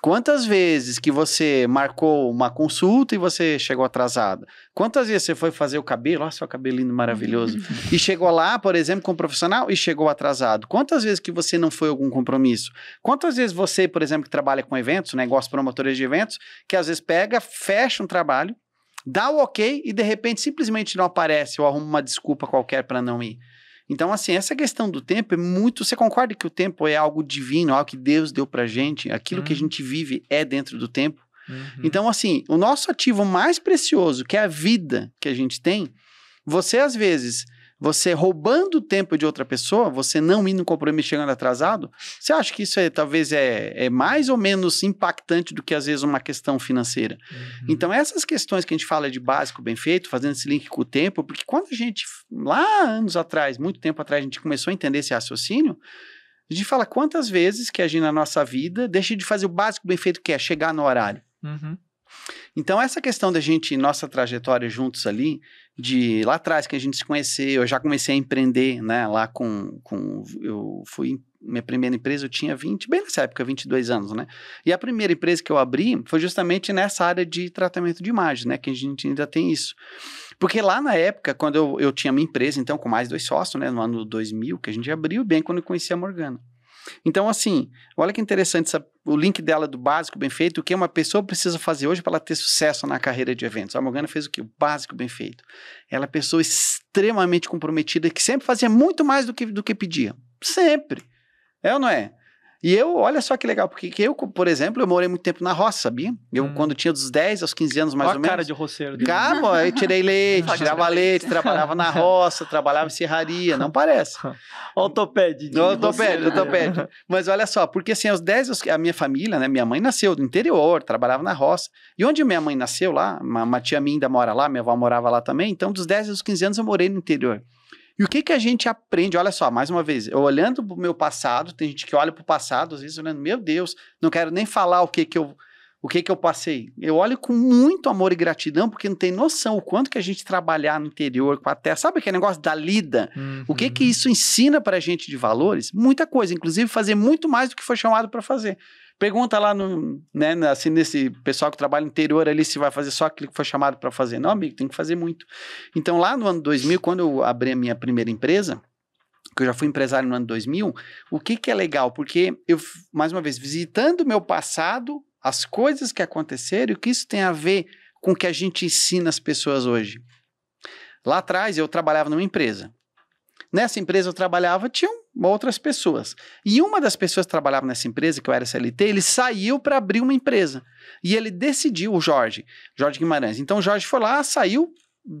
Quantas vezes que você marcou uma consulta e você chegou atrasado? Quantas vezes você foi fazer o cabelo, olha seu cabelinho maravilhoso, e chegou lá, por exemplo, com um profissional e chegou atrasado? Quantas vezes que você não foi a algum compromisso? Quantas vezes você, por exemplo, que trabalha com eventos, né, de promotores de eventos, que às vezes pega, fecha um trabalho, dá o ok e de repente simplesmente não aparece ou arruma uma desculpa qualquer para não ir? Então, assim, essa questão do tempo é muito. Você concorda que o tempo é algo divino, algo que Deus deu pra gente? Aquilo uhum. que a uhum. gente vive é dentro do tempo. Uhum. Então, assim, o nosso ativo mais precioso, que é a vida que a gente tem, você às vezes você roubando o tempo de outra pessoa, você não indo no compromisso chegando atrasado, você acha que isso é, talvez é, é mais ou menos impactante do que às vezes uma questão financeira? Uhum. Então, essas questões que a gente fala de básico bem feito, fazendo esse link com o tempo, porque quando a gente, lá anos atrás, muito tempo atrás, a gente começou a entender esse raciocínio, a gente fala quantas vezes que a gente na nossa vida deixa de fazer o básico bem feito que é chegar no horário. Uhum. Então, essa questão da gente, nossa trajetória juntos ali, de lá atrás que a gente se conheceu, eu já comecei a empreender, né, lá com, com eu fui minha primeira empresa eu tinha 20, bem nessa época, 22 anos, né? E a primeira empresa que eu abri foi justamente nessa área de tratamento de imagem, né? Que a gente ainda tem isso. Porque lá na época, quando eu, eu tinha minha empresa, então, com mais dois sócios, né? No ano 2000, que a gente abriu, bem quando eu conheci a Morgana. Então, assim, olha que interessante essa o link dela do básico bem feito, o que uma pessoa precisa fazer hoje para ela ter sucesso na carreira de eventos. A Morgana fez o que? O básico bem feito. Ela é uma pessoa extremamente comprometida que sempre fazia muito mais do que, do que pedia. Sempre. É ou não é? E eu, olha só que legal, porque eu, por exemplo, eu morei muito tempo na roça, sabia? Eu, hum. quando tinha dos 10 aos 15 anos, mais olha ou menos. cara de roceiro. Dele. Cara, eu tirei leite, tirava leite, trabalhava na roça, trabalhava em serraria, não parece. Autopede. o autopede. Mas olha só, porque assim, aos 10, a minha família, né? Minha mãe nasceu do interior, trabalhava na roça. E onde minha mãe nasceu lá, uma, uma tia minha ainda mora lá, minha avó morava lá também. Então, dos 10 aos 15 anos, eu morei no interior. E o que, que a gente aprende? Olha só, mais uma vez, eu olhando para o meu passado, tem gente que olha para o passado, às vezes olhando, meu Deus, não quero nem falar o que, que eu o que que eu passei? Eu olho com muito amor e gratidão, porque não tem noção o quanto que a gente trabalhar no interior com a terra. Sabe aquele negócio da lida? Uhum. O que que uhum. isso ensina para a gente de valores? Muita coisa, inclusive fazer muito mais do que foi chamado para fazer. Pergunta lá no, né, assim, nesse pessoal que trabalha interior ali se vai fazer só aquilo que foi chamado para fazer. Não, amigo, tem que fazer muito. Então, lá no ano 2000, quando eu abri a minha primeira empresa, que eu já fui empresário no ano 2000, o que que é legal? Porque eu, mais uma vez, visitando o meu passado, as coisas que aconteceram e o que isso tem a ver com o que a gente ensina as pessoas hoje. Lá atrás, eu trabalhava numa empresa. Nessa empresa eu trabalhava, tinham outras pessoas. E uma das pessoas que trabalhava nessa empresa, que eu era CLT, ele saiu para abrir uma empresa. E ele decidiu, o Jorge, Jorge Guimarães. Então o Jorge foi lá, saiu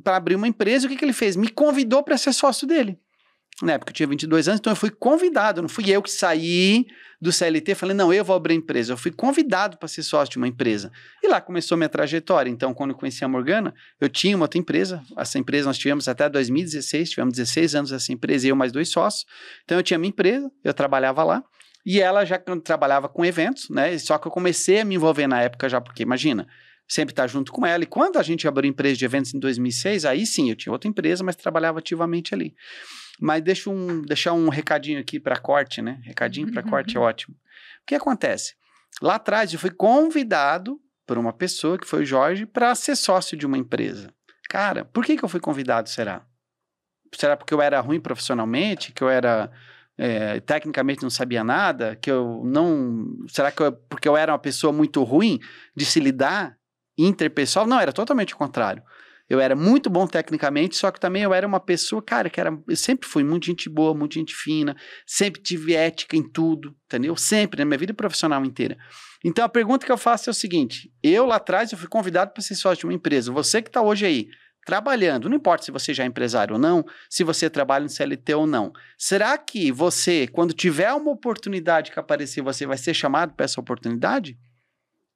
para abrir uma empresa. E o que, que ele fez? Me convidou para ser sócio dele na né, época eu tinha 22 anos, então eu fui convidado, não fui eu que saí do CLT, falei, não, eu vou abrir empresa. Eu fui convidado para ser sócio de uma empresa. E lá começou minha trajetória. Então, quando eu conheci a Morgana, eu tinha uma outra empresa. Essa empresa nós tivemos até 2016, tivemos 16 anos essa empresa, eu mais dois sócios. Então, eu tinha minha empresa, eu trabalhava lá. E ela já trabalhava com eventos, né? Só que eu comecei a me envolver na época já, porque imagina, sempre estar tá junto com ela. E quando a gente abriu empresa de eventos em 2006, aí sim, eu tinha outra empresa, mas trabalhava ativamente ali. Mas deixa um, deixar um recadinho aqui para corte, né? Recadinho para uhum. corte é ótimo. O que acontece? Lá atrás eu fui convidado por uma pessoa, que foi o Jorge, para ser sócio de uma empresa. Cara, por que, que eu fui convidado, será? Será porque eu era ruim profissionalmente? Que eu era. É, tecnicamente não sabia nada? Que eu não. Será que eu, porque eu era uma pessoa muito ruim de se lidar interpessoal? Não, era totalmente o contrário. Eu era muito bom tecnicamente, só que também eu era uma pessoa, cara, que era, eu sempre fui muito gente boa, muito gente fina, sempre tive ética em tudo, entendeu? Sempre, na minha vida profissional inteira. Então a pergunta que eu faço é o seguinte: eu lá atrás eu fui convidado para ser sócio de uma empresa. Você que está hoje aí, trabalhando, não importa se você já é empresário ou não, se você trabalha no CLT ou não. Será que você, quando tiver uma oportunidade que aparecer, você vai ser chamado para essa oportunidade?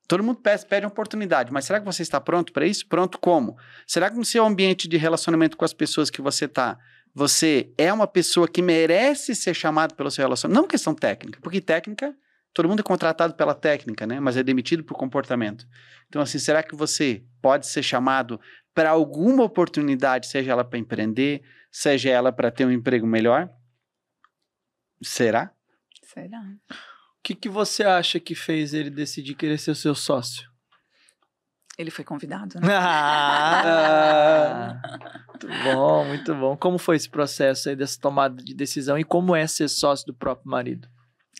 Todo mundo pede, oportunidade, mas será que você está pronto para isso? Pronto como? Será que no seu ambiente de relacionamento com as pessoas que você está, você é uma pessoa que merece ser chamado pelo seu relacionamento? Não questão técnica, porque técnica, todo mundo é contratado pela técnica, né? Mas é demitido por comportamento. Então, assim, será que você pode ser chamado para alguma oportunidade, seja ela para empreender, seja ela para ter um emprego melhor? Será? Será que, que você acha que fez ele decidir querer ser seu sócio? Ele foi convidado, né? Ah, muito bom, muito bom. Como foi esse processo aí dessa tomada de decisão e como é ser sócio do próprio marido?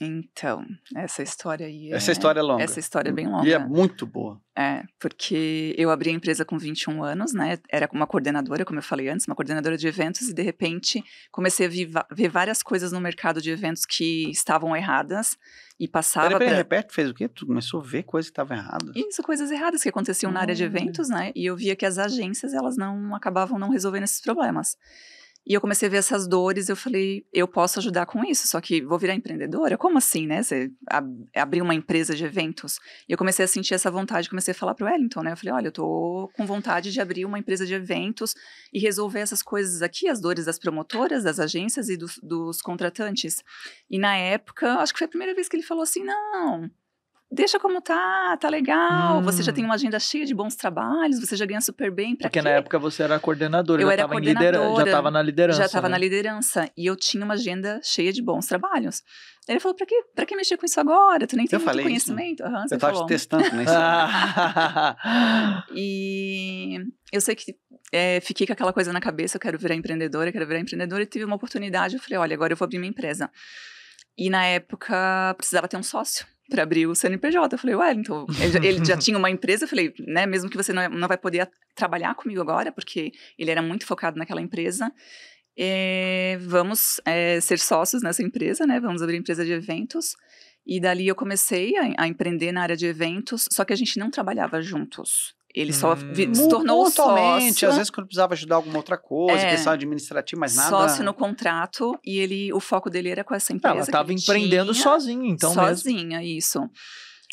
Então, essa história aí. É, essa história é longa. Essa história é bem longa. E é muito boa. É, porque eu abri a empresa com 21 anos, né? Era uma coordenadora, como eu falei antes, uma coordenadora de eventos, e de repente comecei a ver várias coisas no mercado de eventos que estavam erradas e passava. Peraí, peraí, pra... repete, fez o quê? Tu começou a ver coisas que estavam erradas? Isso, coisas erradas que aconteciam hum. na área de eventos, né? E eu via que as agências, elas não acabavam não resolvendo esses problemas. E eu comecei a ver essas dores, eu falei, eu posso ajudar com isso, só que vou virar empreendedora? Como assim, né? Você ab abrir uma empresa de eventos? E eu comecei a sentir essa vontade, comecei a falar para o Wellington, né? Eu falei, olha, eu tô com vontade de abrir uma empresa de eventos e resolver essas coisas aqui, as dores das promotoras, das agências e dos, dos contratantes. E na época, acho que foi a primeira vez que ele falou assim, não, deixa como tá, tá legal. Hum. Você já tem hum. uma agenda cheia de bons trabalhos, você já ganha super bem. Pra Porque quê? na época você era coordenadora, eu já era coordenadora, já estava na liderança. Já estava né? na liderança. E eu tinha uma agenda cheia de bons trabalhos. Ele falou, pra que, pra que mexer com isso agora? Tu nem tem né? eu muito conhecimento. Uhum, eu tava falou. te testando, né? e eu sei que é, fiquei com aquela coisa na cabeça, eu quero virar empreendedora, eu quero virar empreendedora. E tive uma oportunidade, eu falei, olha, agora eu vou abrir minha empresa. E na época precisava ter um sócio para abrir o CNPJ. Eu falei, ué, então ele já, ele já, tinha uma empresa. Eu falei, né, mesmo que você não, não vai poder trabalhar comigo agora, porque ele era muito focado naquela empresa. Eh, vamos é, ser sócios nessa empresa, né? Vamos abrir empresa de eventos. E dali eu comecei a, a, empreender na área de eventos, só que a gente não trabalhava juntos. Ele só hum, se tornou sócio. Às vezes quando precisava ajudar alguma outra coisa, é, questão administrativa, mas nada. Sócio no contrato e ele, o foco dele era com essa empresa. Ela estava empreendendo tinha, sozinha, então. Sozinha, mesmo. isso.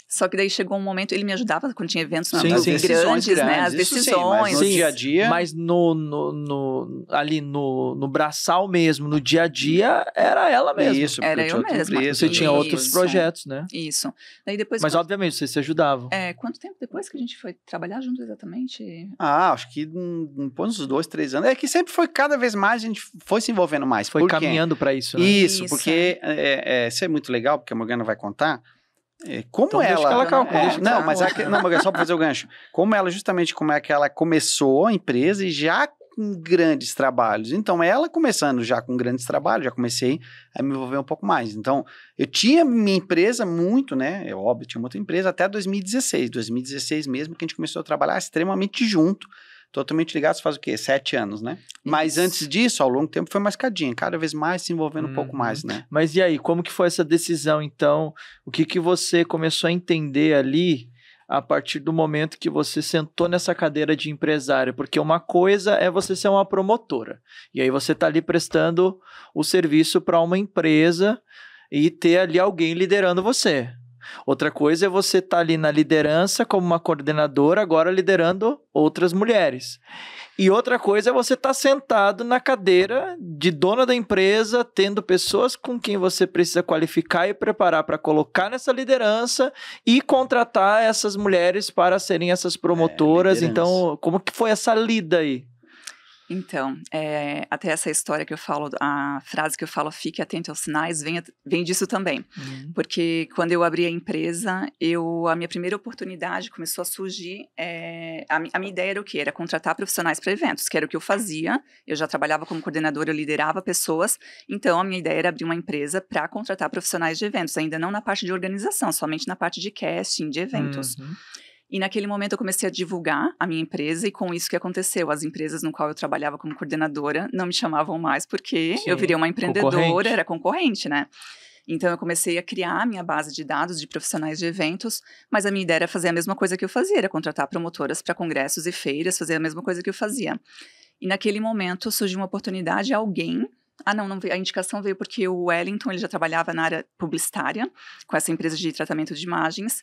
Só que daí chegou um momento, ele me ajudava quando tinha eventos sim, sim, grandes, né, grandes, né? As decisões. Sim, mas no dia a dia. Mas no, no, no, ali no, no braçal mesmo, no dia a dia, era ela mesma. Isso, era eu mesma. Você isso, tinha outros projetos, né? Isso. Daí depois, mas quando... obviamente, vocês se ajudavam. É, quanto tempo depois que a gente foi trabalhar junto exatamente? Ah, acho que depois hum, hum, uns dois, três anos. É que sempre foi cada vez mais, a gente foi se envolvendo mais. Foi caminhando para isso, né? Isso, isso, porque é. é, é, isso é muito legal, porque a Morgana vai contar é, como então, ela. ela calcula, é, não, mas a, é não, mas é só para fazer o gancho. Como ela, justamente como é que ela começou a empresa e já com grandes trabalhos. Então, ela começando já com grandes trabalhos, já comecei a me envolver um pouco mais. Então, eu tinha minha empresa muito, né? É óbvio, tinha muita empresa até 2016. 2016 mesmo, que a gente começou a trabalhar extremamente junto. Totalmente ligados faz o quê? Sete anos, né? Isso. Mas antes disso, ao longo do tempo, foi mais cadinha, cada vez mais se envolvendo um pouco uhum. mais, né? Mas e aí, como que foi essa decisão, então? O que, que você começou a entender ali a partir do momento que você sentou nessa cadeira de empresário, porque uma coisa é você ser uma promotora, e aí você está ali prestando o serviço para uma empresa e ter ali alguém liderando você. Outra coisa é você estar tá ali na liderança como uma coordenadora, agora liderando outras mulheres. E outra coisa é você estar tá sentado na cadeira de dona da empresa, tendo pessoas com quem você precisa qualificar e preparar para colocar nessa liderança e contratar essas mulheres para serem essas é, promotoras. É, então, como que foi essa lida aí? Então, é, até essa história que eu falo, a frase que eu falo, fique atento aos sinais, vem, vem disso também. Uhum. Porque quando eu abri a empresa, eu a minha primeira oportunidade começou a surgir. É, a, a, minha ideia era o quê? Era contratar profissionais para eventos, que era o que eu fazia. Eu já trabalhava como coordenadora, eu liderava pessoas. Então, a minha ideia era abrir uma empresa para contratar profissionais de eventos, ainda não na parte de organização, somente na parte de casting, de eventos. Uhum. E naquele momento eu comecei a divulgar a minha empresa e com isso que aconteceu, as empresas no qual eu trabalhava como coordenadora não me chamavam mais porque Sim, eu viria uma empreendedora, concorrente. era concorrente, né? Então eu comecei a criar a minha base de dados de profissionais de eventos, mas a minha ideia era fazer a mesma coisa que eu fazia, era contratar promotoras para congressos e feiras, fazer a mesma coisa que eu fazia. E naquele momento surgiu uma oportunidade, alguém ah, não, não a indicação veio porque o Wellington ele já trabalhava na área publicitária, com essa empresa de tratamento de imagens,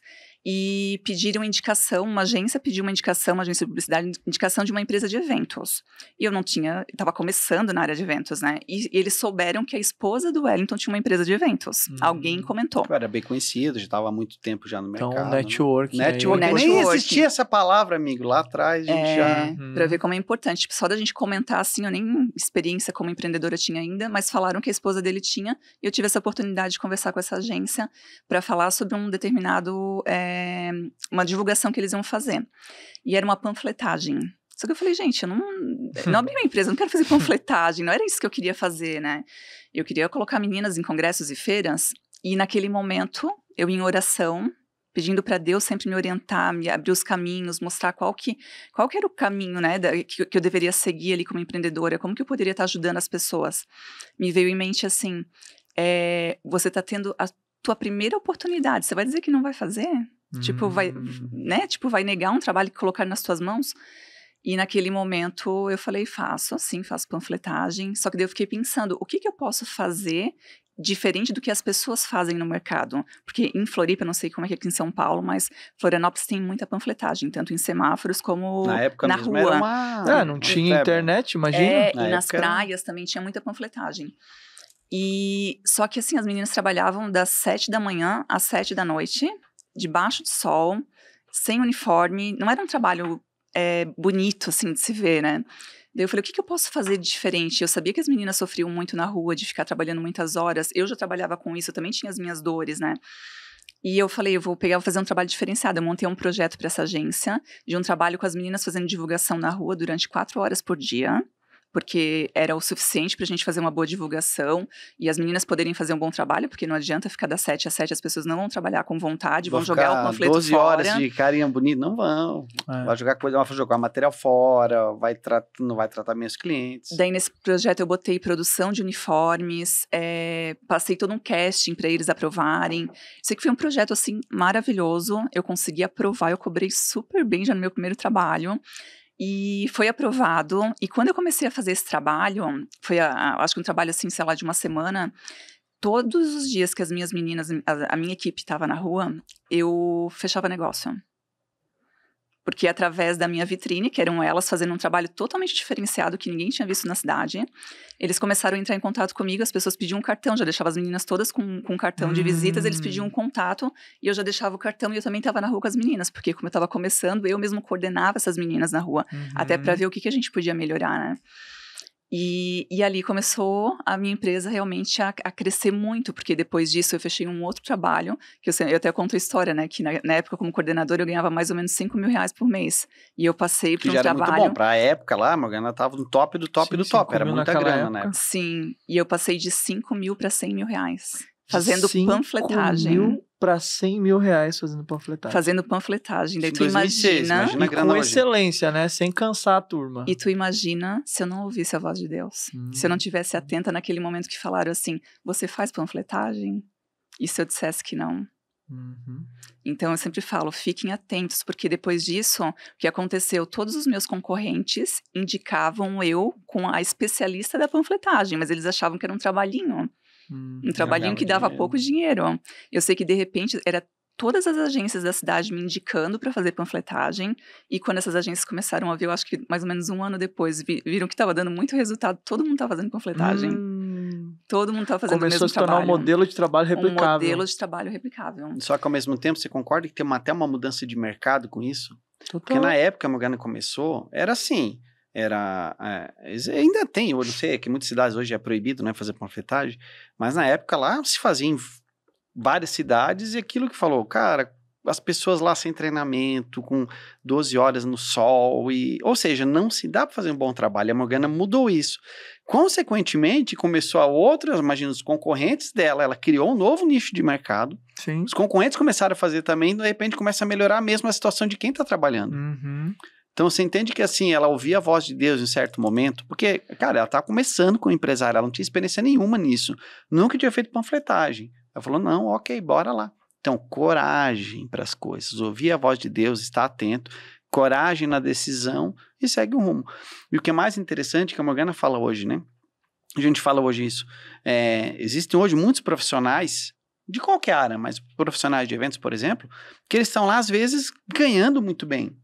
e pediram indicação, uma agência pediu uma indicação, uma agência de publicidade, indicação de uma empresa de eventos. E eu não tinha, estava começando na área de eventos, né? E, e, eles souberam que a esposa do Wellington tinha uma empresa de eventos. Hum. Alguém comentou. Eu era bem conhecido, já estava há muito tempo já no então, mercado. Então, né? network. Network. Aí. Nem existia essa palavra, amigo, lá atrás. A gente é, já... Hum. Para ver como é importante. Tipo, só da gente comentar assim, eu nem experiência como empreendedora tinha ainda, mas falaram que a esposa dele tinha. E eu tive essa oportunidade de conversar com essa agência para falar sobre um determinado... É, eh, uma divulgação que eles iam fazer. E era uma panfletagem. Só que eu falei, gente, eu não, não abri uma empresa, não quero fazer panfletagem, não era isso que eu queria fazer, né? Eu queria colocar meninas em congressos e feiras, e naquele momento, eu em oração, pedindo para Deus sempre me orientar, me abrir os caminhos, mostrar qual que, qual que era o caminho, né, da, que, que eu deveria seguir ali como empreendedora, como que eu poderia estar ajudando as pessoas. Me veio em mente assim, é, você está tendo a tua primeira oportunidade, você vai dizer que não vai fazer? Tipo, vai, hum. né? Tipo, vai negar um trabalho que colocar nas tuas mãos? E naquele momento eu falei, faço assim, faço panfletagem. Só que daí eu fiquei pensando, o que, que eu posso fazer diferente do que as pessoas fazem no mercado. Porque em Floripa, não sei como é que é aqui em São Paulo, mas Florianópolis tem muita panfletagem, tanto em semáforos como na, época na rua. Uma... Ah, não tinha internet, imagina. É, na e nas praias também tinha muita panfletagem. E só que assim, as meninas trabalhavam das sete da manhã às sete da noite debaixo do sol, sem uniforme. Não era um trabalho é, bonito, assim, de se ver, né? Daí eu falei, o que, que eu posso fazer de diferente? Eu sabia que as meninas sofriam muito na rua, de ficar trabalhando muitas horas. Eu já trabalhava com isso, eu também tinha as minhas dores, né? E eu falei, eu vou pegar, vou fazer um trabalho diferenciado. Eu montei um projeto para essa agência de um trabalho com as meninas fazendo divulgação na rua durante quatro horas por dia porque era o suficiente para a gente fazer uma boa divulgação e as meninas poderem fazer um bom trabalho, porque não adianta ficar das 7 às 7, as pessoas não vão trabalhar com vontade, vão, vão jogar o panfleto 12 fora. 12 horas de carinha bonita, não vão. É. Vai jogar coisa, vai jogar material fora, vai não vai tratar meus clientes. Daí nesse projeto eu botei produção de uniformes, é... passei todo um casting para eles aprovarem. Sei que foi um projeto assim maravilhoso, eu consegui aprovar, eu cobrei super bem já no meu primeiro trabalho. E foi aprovado. E quando eu comecei a fazer esse trabalho, foi a, acho que um trabalho assim, sei lá, de uma semana. Todos os dias que as minhas meninas, a, a minha equipe estava na rua, eu fechava negócio porque através da minha vitrine, que eram elas fazendo um trabalho totalmente diferenciado que ninguém tinha visto na cidade, eles começaram a entrar em contato comigo, as pessoas pediam um cartão, já deixava as meninas todas com, com um cartão hum. de visitas, eles hum. pediam um contato e eu já deixava o cartão e eu também estava na rua com as meninas, porque como eu estava começando, eu mesmo coordenava essas meninas na rua, uhum. até para ver o que, que a gente podia melhorar, né? E, e, ali começou a minha empresa realmente a, a, crescer muito, porque depois disso eu fechei um outro trabalho, que eu, eu até conto a história, né? Que na, na, época, como coordenadora, eu ganhava mais ou menos 5 mil reais por mês. E eu passei para um era trabalho. para a época lá, a Morgana estava no top do top Sim, do top, era muita grana época. né? Sim, e eu passei de 5 mil para 100 mil reais, fazendo panfletagem. Mil para 100 mil reais fazendo panfletagem. Fazendo panfletagem. Daí tu 2006, imagina. imagina com excelência, né? Sem cansar a turma. E tu imagina se eu não ouvisse a voz de Deus. Hum. Se eu não tivesse atenta naquele momento que falaram assim: você faz panfletagem? E se eu dissesse que não? Uhum. Então eu sempre falo, fiquem atentos, porque depois disso, o que aconteceu? Todos os meus concorrentes indicavam eu com a especialista da panfletagem, mas eles achavam que era um trabalhinho. Hum, um trabalhinho que dava dinheiro. pouco dinheiro. Eu sei que de repente era todas as agências da cidade me indicando para fazer panfletagem. E quando essas agências começaram a ver, eu acho que mais ou menos um ano depois, viram que estava dando muito resultado, todo mundo estava fazendo panfletagem. Hum. Todo mundo estava fazendo o mesmo trabalho. Começou a se tornar um modelo de trabalho replicável. Um modelo de trabalho replicável. Só que ao mesmo tempo, você concorda que tem uma, até uma mudança de mercado com isso? Total. Porque na época, a Morgana começou, era assim, era. É, ainda tem, eu não sei, é que muitas cidades hoje é proibido né, fazer panfletagem, mas na época lá se fazia em várias cidades e aquilo que falou, cara, as pessoas lá sem treinamento, com 12 horas no sol, e, ou seja, não se dá para fazer um bom trabalho. A Morgana mudou isso. Consequentemente, começou a outras, imagina, os concorrentes dela, ela criou um novo nicho de mercado. Sim. Os concorrentes começaram a fazer também, e de repente começa a melhorar mesmo a situação de quem está trabalhando. Uhum. Então você entende que assim, ela ouvia a voz de Deus em certo momento, porque, cara, ela tá começando com o empresário, ela não tinha experiência nenhuma nisso, nunca tinha feito panfletagem. Ela falou: não, ok, bora lá. Então, coragem para as coisas, ouvir a voz de Deus, estar atento, coragem na decisão e segue o rumo. E o que é mais interessante que a Morgana fala hoje, né? A gente fala hoje isso. É, existem hoje muitos profissionais de qualquer área, mas profissionais de eventos, por exemplo, que eles estão lá às vezes ganhando muito bem,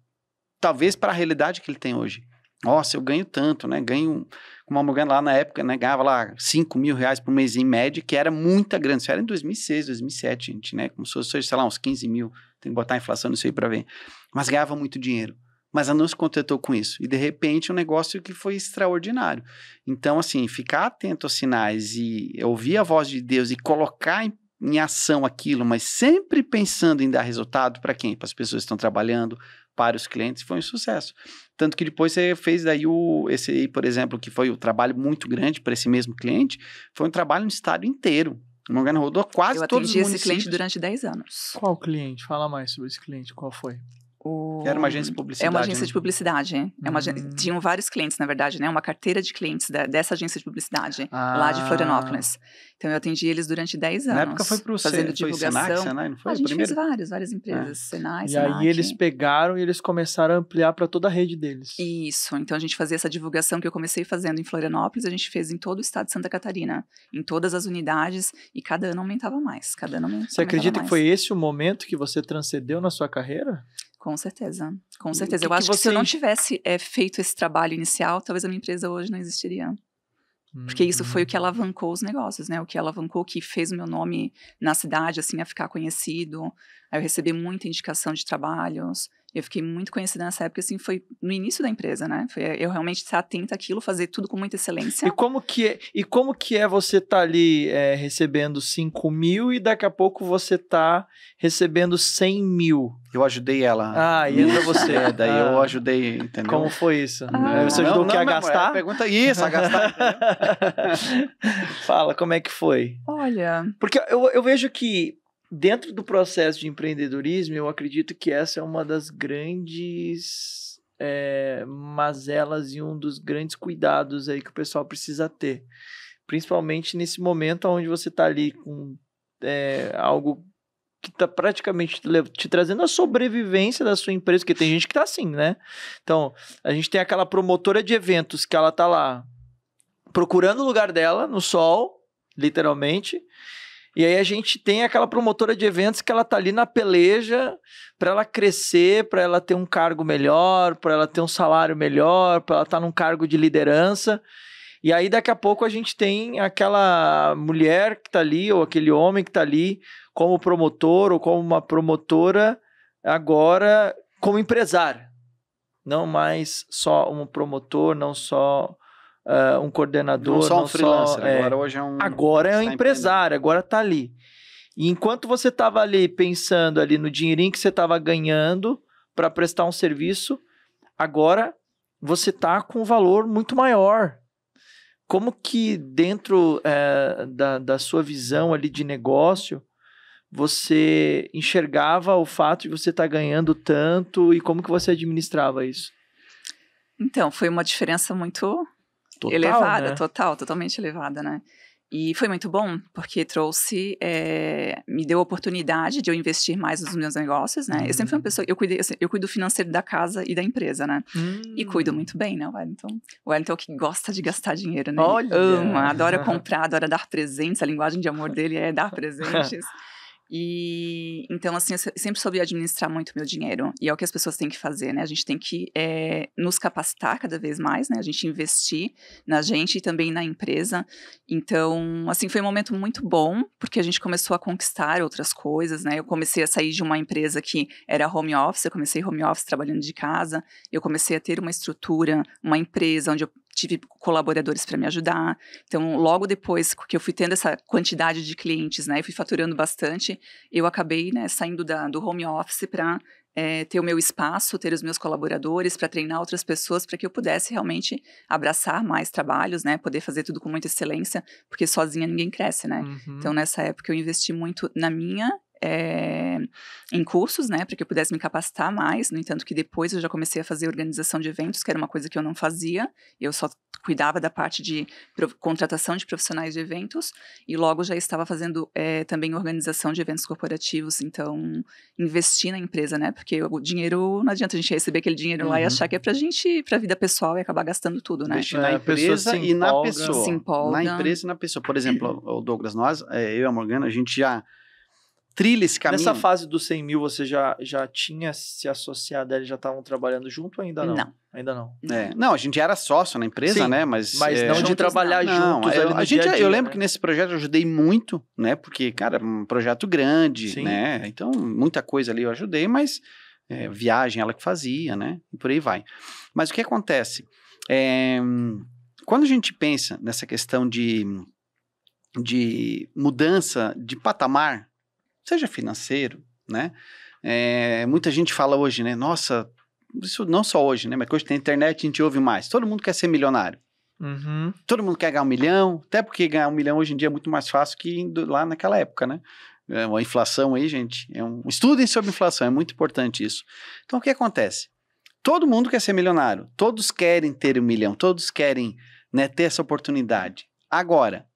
talvez para a realidade que ele tem hoje. Nossa, eu ganho tanto, né? Ganho. Uma mulher lá na época, né? Ganhava lá 5 mil reais por mês em média, que era muita grande. Isso era em 2006, 2007, gente, né? Como se fosse, sei lá, uns 15 mil. Tem que botar a inflação nisso aí para ver. Mas ganhava muito dinheiro. Mas ela não se contentou com isso. E de repente, um negócio que foi extraordinário. Então, assim, ficar atento aos sinais e ouvir a voz de Deus e colocar em em ação aquilo, mas sempre pensando em dar resultado para quem? Para as pessoas que estão trabalhando, para os clientes foi um sucesso. Tanto que depois você fez daí o, esse aí, por exemplo, que foi um trabalho muito grande para esse mesmo cliente, foi um trabalho no estado inteiro. O Morgana rodou quase todo todos os municípios. Eu atendi esse cliente durante 10 anos. Qual cliente? Fala mais sobre esse cliente, qual foi? O... Era uma agência de publicidade. É uma agência né? de publicidade. É, é uma, hum. Tinham vários clientes, na verdade, né? Uma carteira de clientes da, dessa agência de publicidade, ah. lá de ah. Florianópolis. Então eu atendi eles durante 10 anos. Na época foi para o Fazendo C, divulgação. Foi Senac, Senai, não foi? A, gente fez vários, várias empresas, é. Senai, E aí eles pegaram e eles começaram a ampliar para toda a rede deles. Isso. Então a gente fazia essa divulgação que eu comecei fazendo em Florianópolis, a gente fez em todo o estado de Santa Catarina, em todas as unidades, e cada ano aumentava mais. Cada ano aumentava Você acredita mais. que foi esse o momento que você transcendeu na sua carreira? Com certeza, com certeza. Que eu que acho você... que se eu não tivesse é, feito esse trabalho inicial, talvez a minha empresa hoje não existiria. Porque isso foi o que uhum. alavancou os negócios, né? O que alavancou, que fez o meu nome na cidade, assim, a ficar conhecido. Aí eu recebi muita indicação de trabalhos. Eu fiquei muito conhecida nessa época, assim, foi no início da empresa, né? Foi eu realmente estar atenta àquilo, fazer tudo com muita excelência. E como que é, e como que é você estar tá ali é, recebendo 5 mil e daqui a pouco você tá recebendo 100 mil? Eu ajudei ela. Ah, e ainda você. É, daí ah. eu ajudei, entendeu? Como foi isso? Ah. Você ajudou não, o que? a é gastar? pergunta isso, a gastar. Fala, como é que foi? Olha... Porque eu, eu vejo que dentro do processo de empreendedorismo, eu acredito que essa é uma das grandes é, mazelas e um dos grandes cuidados aí que o pessoal precisa ter. Principalmente nesse momento onde você está ali com é, algo que está praticamente te, te trazendo a sobrevivência da sua empresa, porque tem gente que está assim, né? Então, a gente tem aquela promotora de eventos que ela está lá procurando o lugar dela no sol, literalmente, e aí a gente tem aquela promotora de eventos que ela tá ali na peleja para ela crescer, para ela ter um cargo melhor, para ela ter um salário melhor, para ela estar tá num cargo de liderança. E aí daqui a pouco a gente tem aquela mulher que tá ali ou aquele homem que tá ali como promotor ou como uma promotora agora como empresário. Não mais só um promotor, não só uh, um coordenador. Não só um não freelancer, só, é, agora hoje é um. Agora é um empresário, agora está ali. E enquanto você estava ali pensando ali no dinheirinho que você estava ganhando para prestar um serviço, agora você está com um valor muito maior. Como que dentro é, da, da sua visão ali de negócio, você enxergava o fato de você estar tá ganhando tanto e como que você administrava isso? Então, foi uma diferença muito Total, elevada, né? total, totalmente elevada, né? E foi muito bom, porque trouxe, é, me deu a oportunidade de eu investir mais nos meus negócios, né? Uhum. Eu sempre fui uma uhum. pessoa, eu, cuidei, eu cuido financeiro da casa e da empresa, né? Uhum. E cuido hum. muito bem, né, Wellington? O Wellington é o que gosta de gastar dinheiro, né? Olha. ama, adora comprar, adora dar presentes, a linguagem de amor dele é dar presentes. E então, assim, eu sempre soube administrar muito meu dinheiro. E é o que as pessoas têm que fazer, né? A gente tem que é, nos capacitar cada vez mais, né? A gente investir na gente e também na empresa. Então, assim, foi um momento muito bom, porque a gente começou a conquistar outras coisas, né? Eu comecei a sair de uma empresa que era home office, eu comecei home office trabalhando de casa, eu comecei a ter uma estrutura, uma empresa onde eu tive colaboradores para me ajudar. Então, logo depois que eu fui tendo essa quantidade de clientes, né, e fui faturando bastante, eu acabei, né, saindo da, do home office para é, eh, ter o meu espaço, ter os meus colaboradores, para treinar outras pessoas, para que eu pudesse realmente abraçar mais trabalhos, né? Poder fazer tudo com muita excelência, porque sozinha ninguém cresce, né? Uhum. Então, nessa época, eu investi muito na minha é, em cursos, né, para que eu pudesse me capacitar mais. No entanto, que depois eu já comecei a fazer organização de eventos, que era uma coisa que eu não fazia. Eu só cuidava da parte de contratação de profissionais de eventos e logo já estava fazendo é, também organização de eventos corporativos. Então, investir na empresa, né? Porque o dinheiro não adianta a gente receber aquele dinheiro uhum. lá e uhum. achar que é pra gente, pra vida pessoal e acabar gastando tudo, né? Investir é, na empresa e na pessoa. Se Na empresa e na pessoa. Por exemplo, o Douglas, nós, eh, eu e a Morgana, a gente já trilha esse caminho. Nessa fase dos 100 mil, você já, já tinha se associado, eles já estavam trabalhando junto ainda não? Não. Ainda não. É. Não, a gente era sócio na empresa, Sim, né? Mas, mas é, não de trabalhar não, juntos. Não, eu, a gente, dia, eu lembro né? que nesse projeto eu ajudei muito, né? Porque, cara, um projeto grande, Sim. né? Então, muita coisa ali eu ajudei, mas é, viagem ela que fazia, né? E por aí vai. Mas o que acontece? É, quando a gente pensa nessa questão de, de mudança de patamar seja financeiro, né? É, muita gente fala hoje, né? Nossa, isso não só hoje, né? Mas hoje tem internet, a gente ouve mais. Todo mundo quer ser milionário. Uhum. Todo mundo quer ganhar um milhão, até porque ganhar um milhão hoje em dia é muito mais fácil que lá naquela época, né? É uma inflação aí, gente, é um estudem sobre inflação, é muito importante isso. Então o que acontece? Todo mundo quer ser milionário, todos querem ter um milhão, todos querem né, ter essa oportunidade. Agora,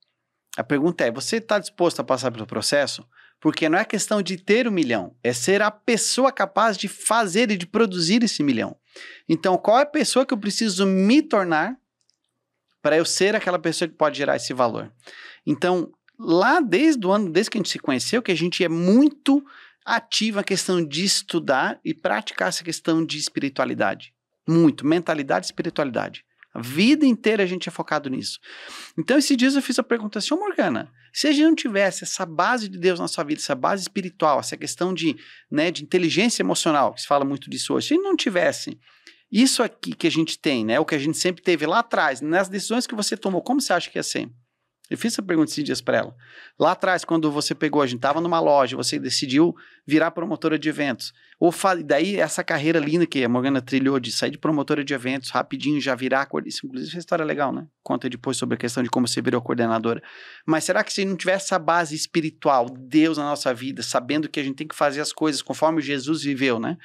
a pergunta é: você está disposto a passar pelo processo? Porque não é questão de ter um milhão, é ser a pessoa capaz de fazer e de produzir esse milhão. Então, qual é a pessoa que eu preciso me tornar para eu ser aquela pessoa que pode gerar esse valor? Então, lá desde o ano, desde que a gente se conheceu, que a gente é muito ativo a questão de estudar e praticar essa questão de espiritualidade. Muito, mentalidade e espiritualidade. A vida inteira a gente é focado nisso. Então, esses dias eu fiz a pergunta assim, ô Morgana, se a gente não tivesse essa base de Deus na sua vida, essa base espiritual, essa questão de, né, de inteligência emocional, que se fala muito disso hoje, se a gente não tivesse isso aqui que a gente tem, né, o que a gente sempre teve lá atrás, nas decisões que você tomou, como você acha que ia ser? Eu fiz essa pergunta esses dias para ela. Lá atrás, quando você pegou, a gente estava numa loja, você decidiu virar promotora de eventos. Ou daí essa carreira linda que a Morgana trilhou de sair de promotora de eventos rapidinho, já virar. Isso, inclusive, é uma história legal, né? Conta depois sobre a questão de como você virou coordenadora. Mas será que se não tiver essa base espiritual, Deus na nossa vida, sabendo que a gente tem que fazer as coisas conforme Jesus viveu, né?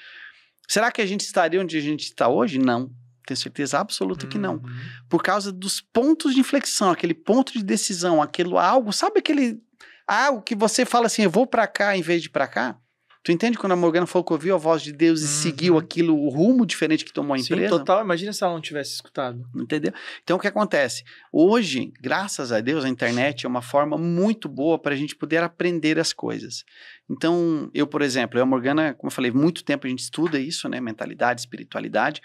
Será que a gente estaria onde a gente está hoje? Não tenho certeza absoluta que não. Uhum. Por causa dos pontos de inflexão, aquele ponto de decisão, aquilo algo, sabe aquele algo que você fala assim, eu vou para cá em vez de para cá? Tu entende quando a Morgana falou que ouviu a voz de Deus e uhum. seguiu aquilo, o rumo diferente que tomou a empresa? Sim, total. Imagina se ela não tivesse escutado. Entendeu? Então, o que acontece? Hoje, graças a Deus, a internet é uma forma muito boa para a gente poder aprender as coisas. Então, eu, por exemplo, eu e a Morgana, como eu falei, muito tempo a gente estuda isso, né? Mentalidade, espiritualidade.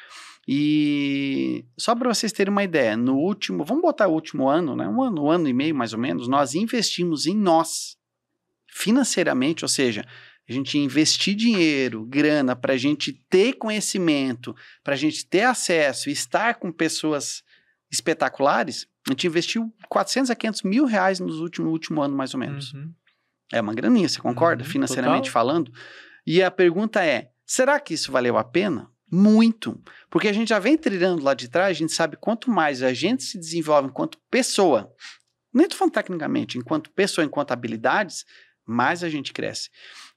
E só para vocês terem uma ideia, no último, vamos botar o último ano, né? Um ano, um ano e meio mais ou menos, nós investimos em nós financeiramente, ou seja, a gente investir dinheiro, grana para a gente ter conhecimento, para a gente ter acesso, estar com pessoas espetaculares. A gente investiu 400 a 500 mil reais nos último no último ano mais ou menos. Uhum. É uma graninha, você concorda? Uhum, financeiramente total. falando. E a pergunta é: será que isso valeu a pena? Muito. Porque a gente já vem trilhando lá de trás, a gente sabe quanto mais a gente se desenvolve enquanto pessoa, nem tô falando tecnicamente, enquanto pessoa, enquanto habilidades, mais a gente cresce.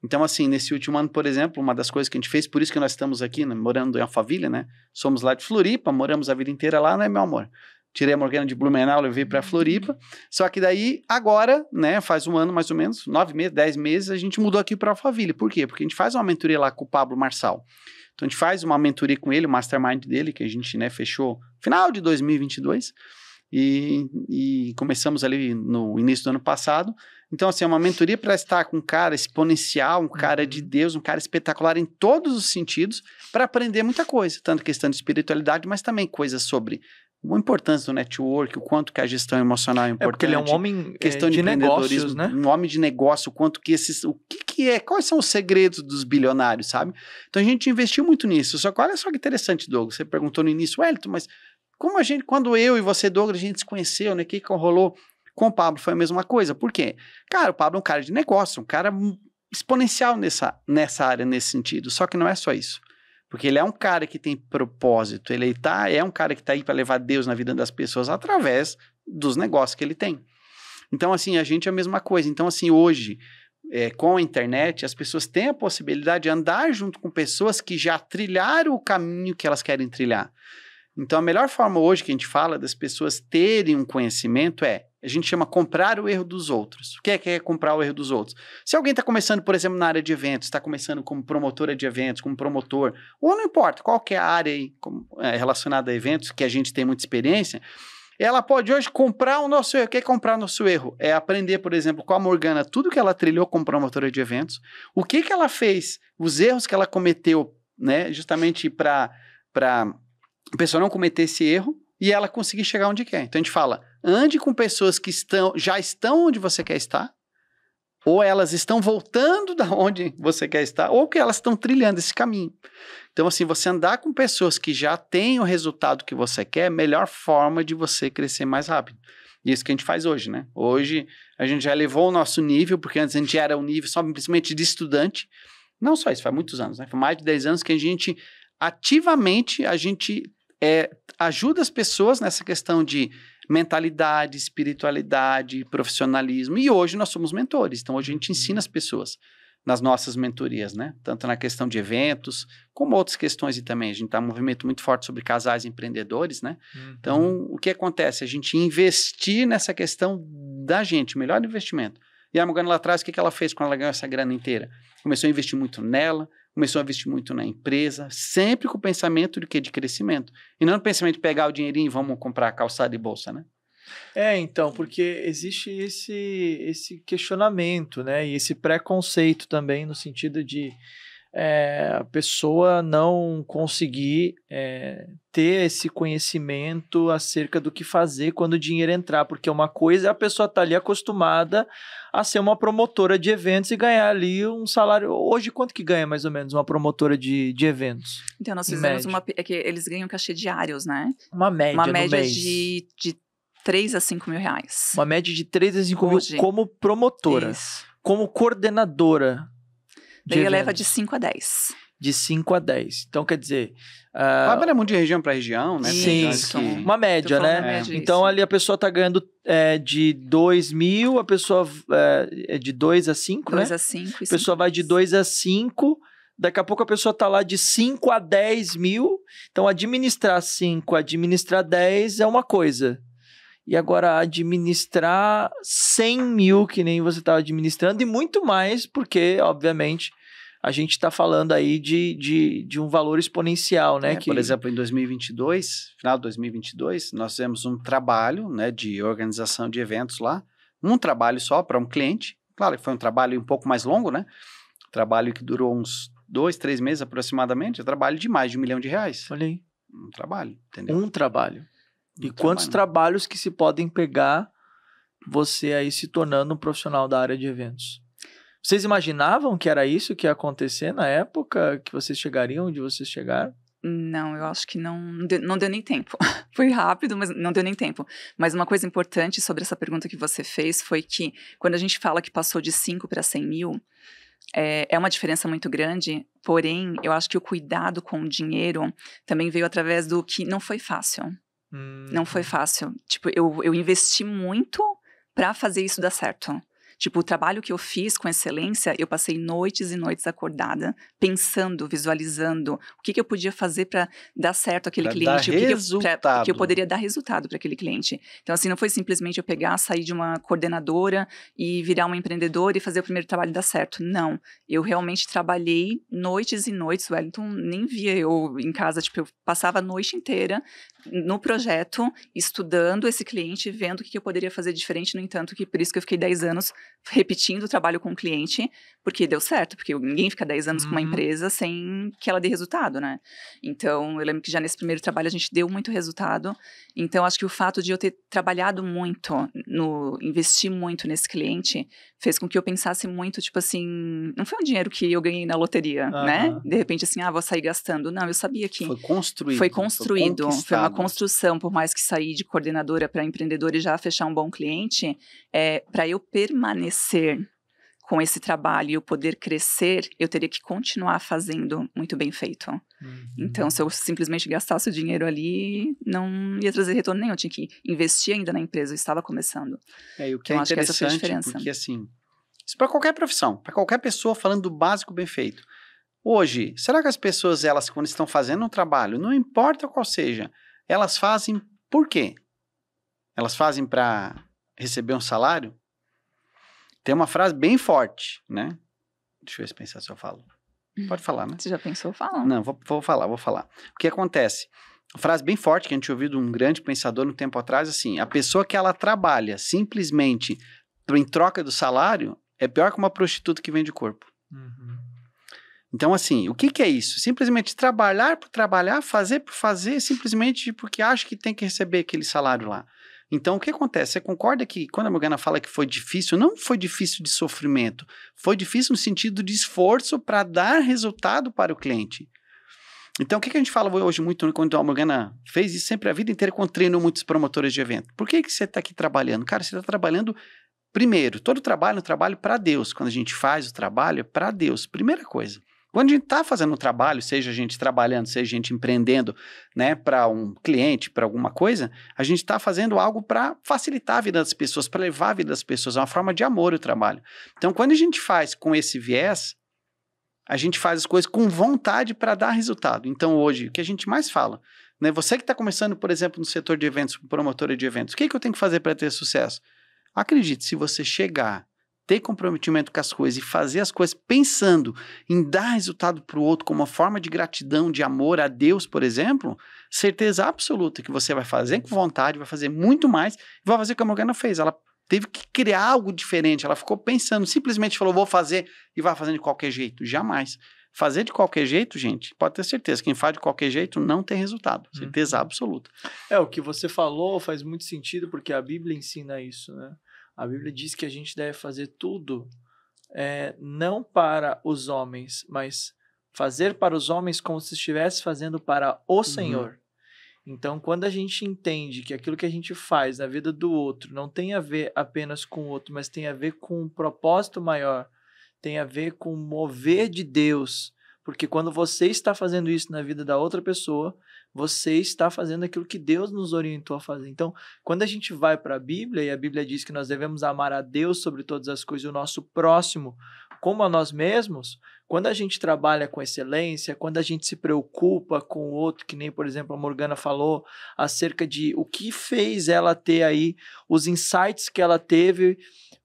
Então, assim, nesse último ano, por exemplo, uma das coisas que a gente fez, por isso que nós estamos aqui, né, morando em Alphaville, né? Somos lá de Floripa, moramos a vida inteira lá, né, meu amor? Tirei a Morgana de Blumenau, levei para Floripa. Só que daí, agora, né, faz um ano mais ou menos, nove meses, dez meses, a gente mudou aqui para Alphaville. Por quê? Porque a gente faz uma mentoria lá com o Pablo Marçal. Então a gente faz uma mentoria com ele, o mastermind dele, que a gente né, fechou final de 2022 e, e começamos ali no início do ano passado. Então, assim, é uma mentoria para estar com um cara exponencial, um cara de uhum. Deus, um cara espetacular em todos os sentidos, para aprender muita coisa, tanto questão de espiritualidade, mas também coisas sobre a importância do network, o quanto que a gestão emocional é importante. É porque ele é um homem é, questão é, de, de negócios, né? Um homem de negócio, o quanto que esses, o que que é, quais são os segredos dos bilionários, sabe? Então a gente investiu muito nisso. Só que olha só que interessante, Douglas, você perguntou no início, Wellington, mas como a gente, quando eu e você, Douglas, a gente se conheceu, né? O que que rolou com o Pablo foi a mesma coisa. Por quê? Cara, o Pablo é um cara de negócio, um cara exponencial nessa, nessa área, nesse sentido. Só que não é só isso. Porque ele é um cara que tem propósito, ele tá, é um cara que está aí para levar Deus na vida das pessoas através dos negócios que ele tem. Então, assim, a gente é a mesma coisa. Então, assim, hoje, é, com a internet, as pessoas têm a possibilidade de andar junto com pessoas que já trilharam o caminho que elas querem trilhar. Então, a melhor forma hoje que a gente fala das pessoas terem um conhecimento é a gente chama comprar o erro dos outros. O que é que é comprar o erro dos outros? Se alguém está começando, por exemplo, na área de eventos, está começando como promotora de eventos, como promotor, ou não importa, qual que é a área aí, como, é, relacionada a eventos, que a gente tem muita experiência, ela pode hoje comprar o nosso erro. O que é comprar o nosso erro? É aprender, por exemplo, com a Morgana, tudo que ela trilhou como promotora de eventos, o que, que ela fez, os erros que ela cometeu, né, justamente para a pessoa não cometer esse erro, e ela conseguir chegar onde quer. Então a gente fala, ande com pessoas que estão, já estão onde você quer estar, ou elas estão voltando da onde você quer estar, ou que elas estão trilhando esse caminho. Então, assim, você andar com pessoas que já têm o resultado que você quer, é a melhor forma de você crescer mais rápido. E é isso que a gente faz hoje, né? Hoje a gente já elevou o nosso nível, porque antes a gente era um nível só simplesmente de estudante. Não só isso, faz muitos anos, né? Foi mais de 10 anos que a gente ativamente a gente é, ajuda as pessoas nessa questão de mentalidade, espiritualidade, profissionalismo. E hoje nós somos mentores, então hoje a gente ensina as uhum. pessoas nas nossas mentorias, né? Tanto na questão de eventos, como outras questões e também. A gente está um movimento muito forte sobre casais empreendedores, né? Então, uhum. Então, o que acontece? A gente investir nessa questão da gente, melhor investimento. E a Morgana lá atrás, o que, que ela fez quando ela ganhou essa grana inteira? Começou a investir muito nela, começou a investir muito na empresa, sempre com o pensamento de que de crescimento. E não o pensamento de pegar o dinheirinho e vamos comprar calçada e bolsa, né? É, então, porque existe esse esse questionamento, né? E esse preconceito também no sentido de é, a pessoa não conseguir é, ter esse conhecimento acerca do que fazer quando o dinheiro entrar, porque uma coisa é a pessoa estar tá ali acostumada a ser uma promotora de eventos e ganhar ali um salário. Hoje, quanto que ganha mais ou menos uma promotora de, de eventos? Então, nós fizemos média. uma. É que eles ganham cachê diários, né? Uma média. Uma média de, de 3 a 5 mil reais. Uma média de 3 a 5 Hoje. mil como promotora. Isso. Como coordenadora Daí leva de 5 a 10. De 5 a 10. Então, quer dizer. Uh... é muito de região para região, né? Sim, que... uma média, né? Média, então, ali a pessoa está ganhando é, de 2 mil, a pessoa é, é de 2 a 5, né? 2 a 5. A pessoa vai de 2 a 5. Daqui a pouco a pessoa está lá de 5 a 10 mil. Então, administrar 5, administrar 10 é uma coisa e agora administrar 100 mil que nem você estava tá administrando e muito mais, porque, obviamente, a gente está falando aí de, de, de, um valor exponencial, né? É, que... Por exemplo, em 2022, final de 2022, nós fizemos um trabalho né, de organização de eventos lá, um trabalho só para um cliente, claro que foi um trabalho um pouco mais longo, né? trabalho que durou uns dois, três meses aproximadamente, um é trabalho de mais de um milhão de reais. Olha aí. Um trabalho, entendeu? Um trabalho e trabalho. quantos trabalhos que se podem pegar você aí se tornando um profissional da área de eventos? Vocês imaginavam que era isso que ia acontecer na época que vocês chegariam onde vocês chegaram? Não, eu acho que não, não deu, não deu nem tempo. foi rápido, mas não deu nem tempo. Mas uma coisa importante sobre essa pergunta que você fez foi que quando a gente fala que passou de 5 para 100 mil, é, é, uma diferença muito grande, porém, eu acho que o cuidado com o dinheiro também veio através do que não foi fácil. Hum. Não foi fácil. Tipo, eu, eu investi muito para fazer isso dar certo. Tipo, o trabalho que eu fiz com excelência, eu passei noites e noites acordada, pensando, visualizando o que, que eu podia fazer para dar certo aquele pra cliente, o que, que, eu, pra, que eu poderia dar resultado para aquele cliente. Então, assim, não foi simplesmente eu pegar, sair de uma coordenadora e virar uma empreendedora e fazer o primeiro trabalho dar certo. Não. Eu realmente trabalhei noites e noites. O Wellington nem via eu em casa, tipo, eu passava a noite inteira no projeto, estudando esse cliente, vendo o que, que eu poderia fazer diferente. No entanto, que por isso que eu fiquei 10 anos repetindo o trabalho com o cliente, porque deu certo, porque ninguém fica 10 anos uhum. com uma uhum. empresa sem que ela dê resultado, né? Então, eu lembro que já nesse primeiro trabalho a gente deu muito resultado. Então, acho que o fato de eu ter trabalhado muito, no investir muito nesse cliente, fez com que eu pensasse muito, tipo assim, não foi um dinheiro que eu ganhei na loteria, uhum. né? De repente, assim, ah, vou sair gastando. Não, eu sabia que. Foi construído. Foi né? construído. Foi, foi uma construção, por mais que saí de coordenadora para empreendedora e já fechar um bom cliente, é, para eu permanecer com esse trabalho e eu poder crescer, eu teria que continuar fazendo muito bem feito. Uhum. Então, se eu simplesmente gastasse o dinheiro ali, não ia trazer retorno nenhum. Eu tinha que investir ainda na empresa, eu estava começando. É, e o que então, é acho que essa foi a diferença. porque assim, isso para qualquer profissão, para qualquer pessoa falando do básico bem feito. Hoje, será que as pessoas, elas, quando estão fazendo um trabalho, não importa qual seja, elas fazem por quê? Elas fazem para receber um salário? Tem uma frase bem forte, né? Deixa eu pensar se eu falo. Hum. Pode falar, né? Você já pensou? Fala. Não, vou, vou falar, vou falar. O que acontece? Uma frase bem forte que a gente ouviu de um grande pensador um tempo atrás, assim, a pessoa que ela trabalha simplesmente em troca do salário é pior que uma prostituta que vende corpo. Uhum. Então, assim, o que, que é isso? Simplesmente trabalhar por trabalhar, fazer por fazer, simplesmente porque acha que tem que receber aquele salário lá. Então, o que acontece? Você concorda que quando a Morgana fala que foi difícil, não foi difícil de sofrimento, foi difícil no sentido de esforço para dar resultado para o cliente. Então, o que, que a gente fala hoje muito quando a Morgana fez isso sempre a vida inteira, quando treino muitos promotores de evento? Por que, que você está aqui trabalhando? Cara, você está trabalhando Primeiro, todo trabalho é um trabalho para Deus. Quando a gente faz o trabalho, é para Deus. Primeira coisa. Quando a gente está fazendo um trabalho, seja a gente trabalhando, seja a gente empreendendo, né, para um cliente, para alguma coisa, a gente está fazendo algo para facilitar a vida das pessoas, para levar a vida das pessoas, é uma forma de amor o trabalho. Então, quando a gente faz com esse viés, a gente faz as coisas com vontade para dar resultado. Então, hoje, o que a gente mais fala, né, você que está começando, por exemplo, no setor de eventos, promotora de eventos, o que, que eu tenho que fazer para ter sucesso? Acredite, se você chegar ter comprometimento com as coisas e fazer as coisas pensando em dar resultado para o outro como uma forma de gratidão, de amor a Deus, por exemplo, certeza absoluta que você vai fazer com vontade, vai fazer muito mais, vai fazer o que a Morgana fez. Ela teve que criar algo diferente, ela ficou pensando, simplesmente falou, vou fazer e vai fazendo de qualquer jeito. Jamais. Fazer de qualquer jeito, gente, pode ter certeza. Quem faz de qualquer jeito não tem resultado. Uhum. Certeza absoluta. É, o que você falou faz muito sentido, porque a Bíblia ensina isso, né? A Bíblia diz que a gente deve fazer tudo é, não para os homens, mas fazer para os homens como se estivesse fazendo para o uhum. Senhor. Então, quando a gente entende que aquilo que a gente faz na vida do outro não tem a ver apenas com o outro, mas tem a ver com um propósito maior, tem a ver com mover de Deus. Porque quando você está fazendo isso na vida da outra pessoa, você está fazendo aquilo que Deus nos orientou a fazer. Então, quando a gente vai para a Bíblia e a Bíblia diz que nós devemos amar a Deus sobre todas as coisas e o nosso próximo como a nós mesmos, quando a gente trabalha com excelência, quando a gente se preocupa com o outro, que nem, por exemplo, a Morgana falou acerca de o que fez ela ter aí os insights que ela teve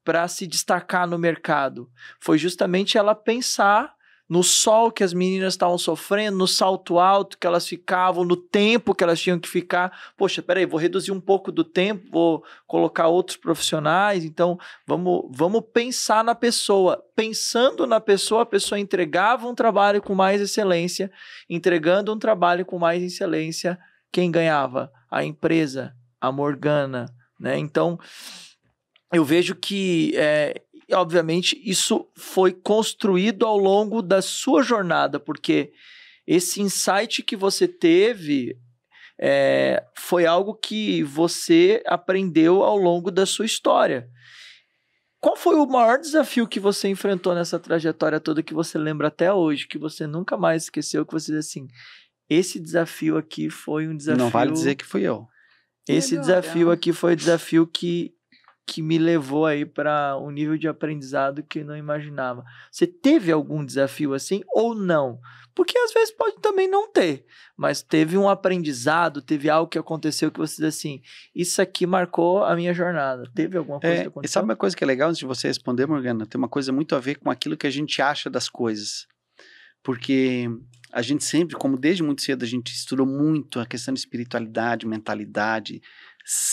para se destacar no mercado, foi justamente ela pensar no sol que as meninas estavam sofrendo, no salto alto que elas ficavam, no tempo que elas tinham que ficar. Poxa, peraí, vou reduzir um pouco do tempo, vou colocar outros profissionais. Então, vamos, vamos pensar na pessoa. Pensando na pessoa, a pessoa entregava um trabalho com mais excelência. Entregando um trabalho com mais excelência, quem ganhava? A empresa, a Morgana. Né? Então, eu vejo que é, obviamente, isso foi construído ao longo da sua jornada, porque esse insight que você teve é, foi algo que você aprendeu ao longo da sua história. Qual foi o maior desafio que você enfrentou nessa trajetória toda que você lembra até hoje, que você nunca mais esqueceu, que você diz assim, esse desafio aqui foi um desafio... Não vale dizer que fui eu. Esse desafio é. aqui foi o desafio que que me levou aí para um nível de aprendizado que eu não imaginava. Você teve algum desafio assim ou não? Porque às vezes pode também não ter, mas teve um aprendizado, teve algo que aconteceu que você diz assim, isso aqui marcou a minha jornada. Teve alguma coisa é, que aconteceu? E sabe uma coisa que é legal antes de você responder, Morgana? Tem uma coisa muito a ver com aquilo que a gente acha das coisas. Porque a gente sempre, como desde muito cedo, a gente estudou muito a questão de espiritualidade, mentalidade,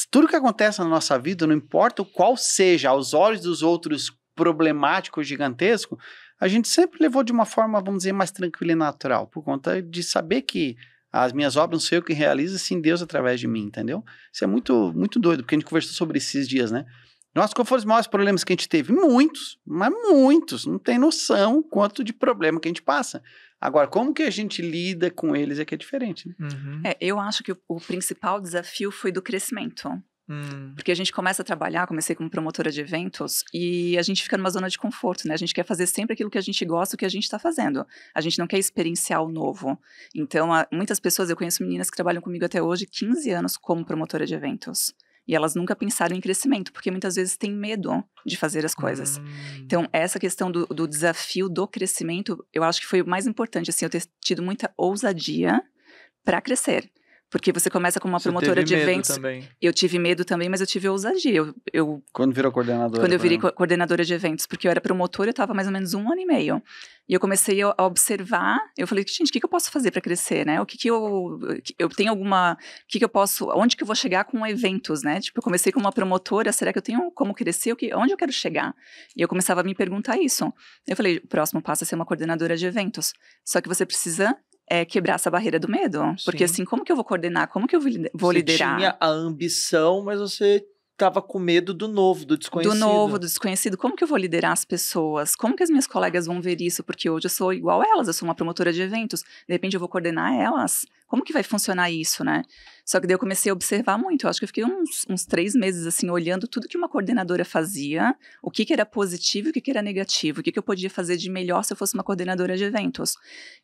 tudo que acontece na nossa vida, não importa o qual seja, aos olhos dos outros, problemático, ou gigantesco, a gente sempre levou de uma forma, vamos dizer, mais tranquila e natural, por conta de saber que as minhas obras não sou eu que realizo, sim Deus através de mim, entendeu? Isso é muito, muito doido, porque a gente conversou sobre esses dias, né? Nossa, qual foram os maiores problemas que a gente teve? Muitos, mas muitos. Não tem noção quanto de problema que a gente passa. Agora, como que a gente lida com eles é que é diferente. Né? Uhum. É, eu acho que o, o, principal desafio foi do crescimento. Hum. Porque a gente começa a trabalhar, comecei como promotora de eventos, e a gente fica numa zona de conforto, né? A gente quer fazer sempre aquilo que a gente gosta, o que a gente está fazendo. A gente não quer experienciar o novo. Então, há, muitas pessoas, eu conheço meninas que trabalham comigo até hoje, 15 anos como promotora de eventos. E elas nunca pensaram em crescimento, porque muitas vezes têm medo de fazer as coisas. Hum. Então, essa questão do, do, desafio do crescimento, eu acho que foi o mais importante, assim, eu ter tido muita ousadia para crescer. Porque você começa como uma você promotora de eventos. Também. Eu tive medo também, mas eu tive ousadia. Eu, eu quando virou coordenadora? Quando eu virei co coordenadora de eventos, porque eu era promotora, eu estava mais ou menos um ano e meio. E eu comecei a observar, eu falei, gente, o que, que eu posso fazer para crescer, né? O que, que eu. Eu tenho alguma. O que, que eu posso. Onde que eu vou chegar com eventos, né? Tipo, eu comecei como uma promotora, será que eu tenho como crescer? Onde eu quero chegar? E eu começava a me perguntar isso. Eu falei, o próximo passo é ser uma coordenadora de eventos. Só que você precisa é, quebrar essa barreira do medo. Sim. Porque assim, como que eu vou coordenar? Como que eu vou liderar? Você tinha a ambição, mas você estava com medo do novo, do desconhecido. Do novo, do desconhecido. Como que eu vou liderar as pessoas? Como que as minhas colegas vão ver isso? Porque hoje eu sou igual elas, eu sou uma promotora de eventos. De repente eu vou coordenar elas. Como que vai funcionar isso, né? Só que daí eu comecei a observar muito. Eu acho que eu fiquei uns, uns três meses, assim, olhando tudo que uma coordenadora fazia, o que, que era positivo e o que, que era negativo, o que, que eu podia fazer de melhor se eu fosse uma coordenadora de eventos.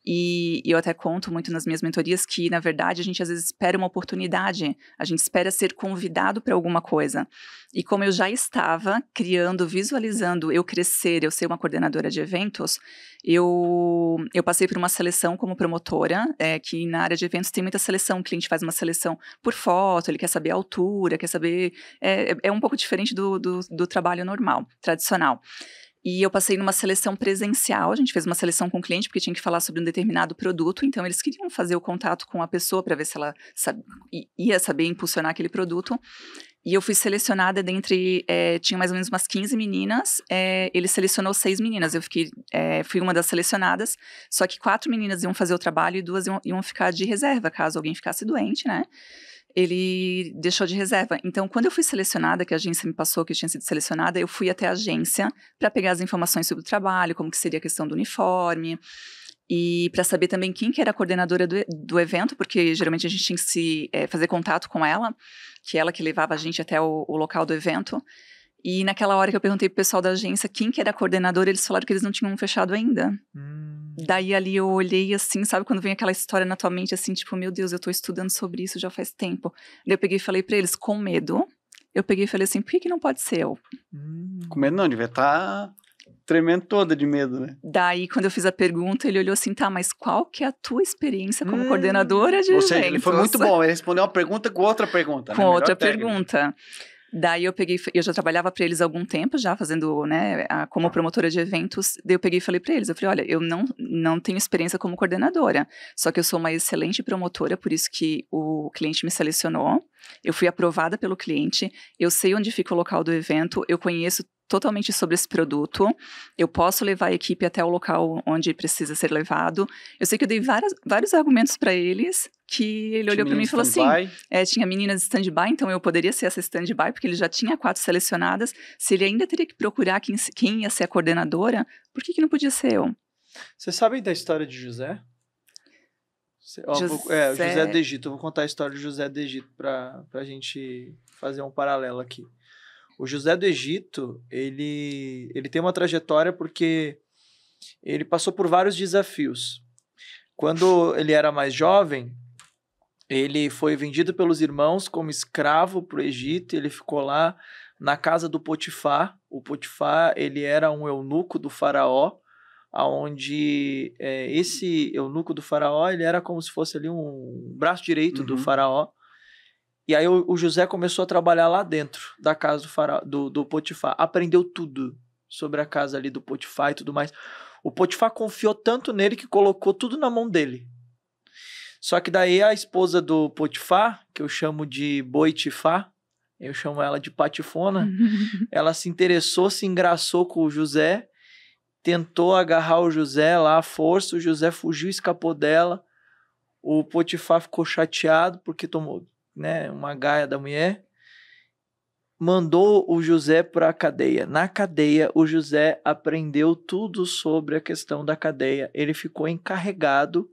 E, e eu até conto muito nas minhas mentorias que, na verdade, a gente às vezes espera uma oportunidade, a gente espera ser convidado para alguma coisa. E como eu já estava criando, visualizando eu crescer, eu ser uma coordenadora de eventos, eu, eu passei por uma seleção como promotora, é, que na área de eventos tem muita seleção, o cliente faz uma seleção avaliação por foto, ele quer saber a altura, quer saber. É, é um pouco diferente do, do, do trabalho normal, tradicional. E eu passei numa seleção presencial, a gente fez uma seleção com o cliente, porque tinha que falar sobre um determinado produto, então eles queriam fazer o contato com a pessoa para ver se ela sabe, ia saber impulsionar aquele produto. E eu fui selecionada dentre. É, tinha mais ou menos umas 15 meninas. É, ele selecionou seis meninas. Eu fiquei, é, fui uma das selecionadas. Só que quatro meninas iam fazer o trabalho e duas iam, iam, ficar de reserva, caso alguém ficasse doente, né? Ele deixou de reserva. Então, quando eu fui selecionada, que a agência me passou que eu tinha sido selecionada, eu fui até a agência para pegar as informações sobre o trabalho, como que seria a questão do uniforme, e para saber também quem que era a coordenadora do, do evento, porque geralmente a gente tinha que se, é, fazer contato com ela, que é ela que levava a gente até o, o, local do evento. E naquela hora que eu perguntei pro pessoal da agência quem que era a coordenadora, eles falaram que eles não tinham fechado ainda. Hum. Daí ali eu olhei assim, sabe quando vem aquela história na tua mente assim, tipo, meu Deus, eu tô estudando sobre isso já faz tempo. Daí eu peguei e falei para eles com medo. Eu peguei e falei assim, por que, que não pode ser eu? Hum. Com medo não, devia estar... Tá tremendo toda de medo, né? Daí, quando eu fiz a pergunta, ele olhou assim, tá, mas qual que é a tua experiência como hum. coordenadora de Ou eventos? ele foi muito bom, ele respondeu uma pergunta com outra pergunta. Né? Com né? outra técnica. pergunta. Daí eu peguei, eu já trabalhava para eles há algum tempo, já fazendo, né, a, como promotora de eventos. Daí eu peguei e falei para eles, eu falei, olha, eu não, não tenho experiência como coordenadora, só que eu sou uma excelente promotora, por isso que o cliente me selecionou. Eu fui aprovada pelo cliente, eu sei onde fica o local do evento, eu conheço totalmente sobre esse produto, eu posso levar a equipe até o local onde precisa ser levado. Eu sei que eu dei várias, vários argumentos para eles, que ele tinha olhou para mim e falou assim: é, tinha meninas stand-by, então eu poderia ser essa stand-by, porque ele já tinha quatro selecionadas. Se ele ainda teria que procurar quem, quem ia ser a coordenadora, por que, que não podia ser eu? Você sabe da história de José? Ó, José... Vou, é, José do Egito. Eu vou contar a história do José do Egito para a gente fazer um paralelo aqui. O José do Egito, ele, ele tem uma trajetória porque ele passou por vários desafios. Quando ele era mais jovem, ele foi vendido pelos irmãos como escravo para o Egito, ele ficou lá na casa do Potifar. O Potifar, ele era um eunuco do faraó, aonde é, esse eunuco do faraó ele era como se fosse ali um braço direito uhum. do faraó e aí o, o, José começou a trabalhar lá dentro da casa do faraó do, do Potifar aprendeu tudo sobre a casa ali do Potifar e tudo mais o Potifar confiou tanto nele que colocou tudo na mão dele só que daí a esposa do Potifar que eu chamo de Boitifar eu chamo ela de Patifona ela se interessou se engraçou com o José tentou agarrar o José lá à força, o José fugiu, escapou dela. O Potifar ficou chateado porque tomou, né, uma gaia da mulher. Mandou o José para a cadeia. Na cadeia, o José aprendeu tudo sobre a questão da cadeia. Ele ficou encarregado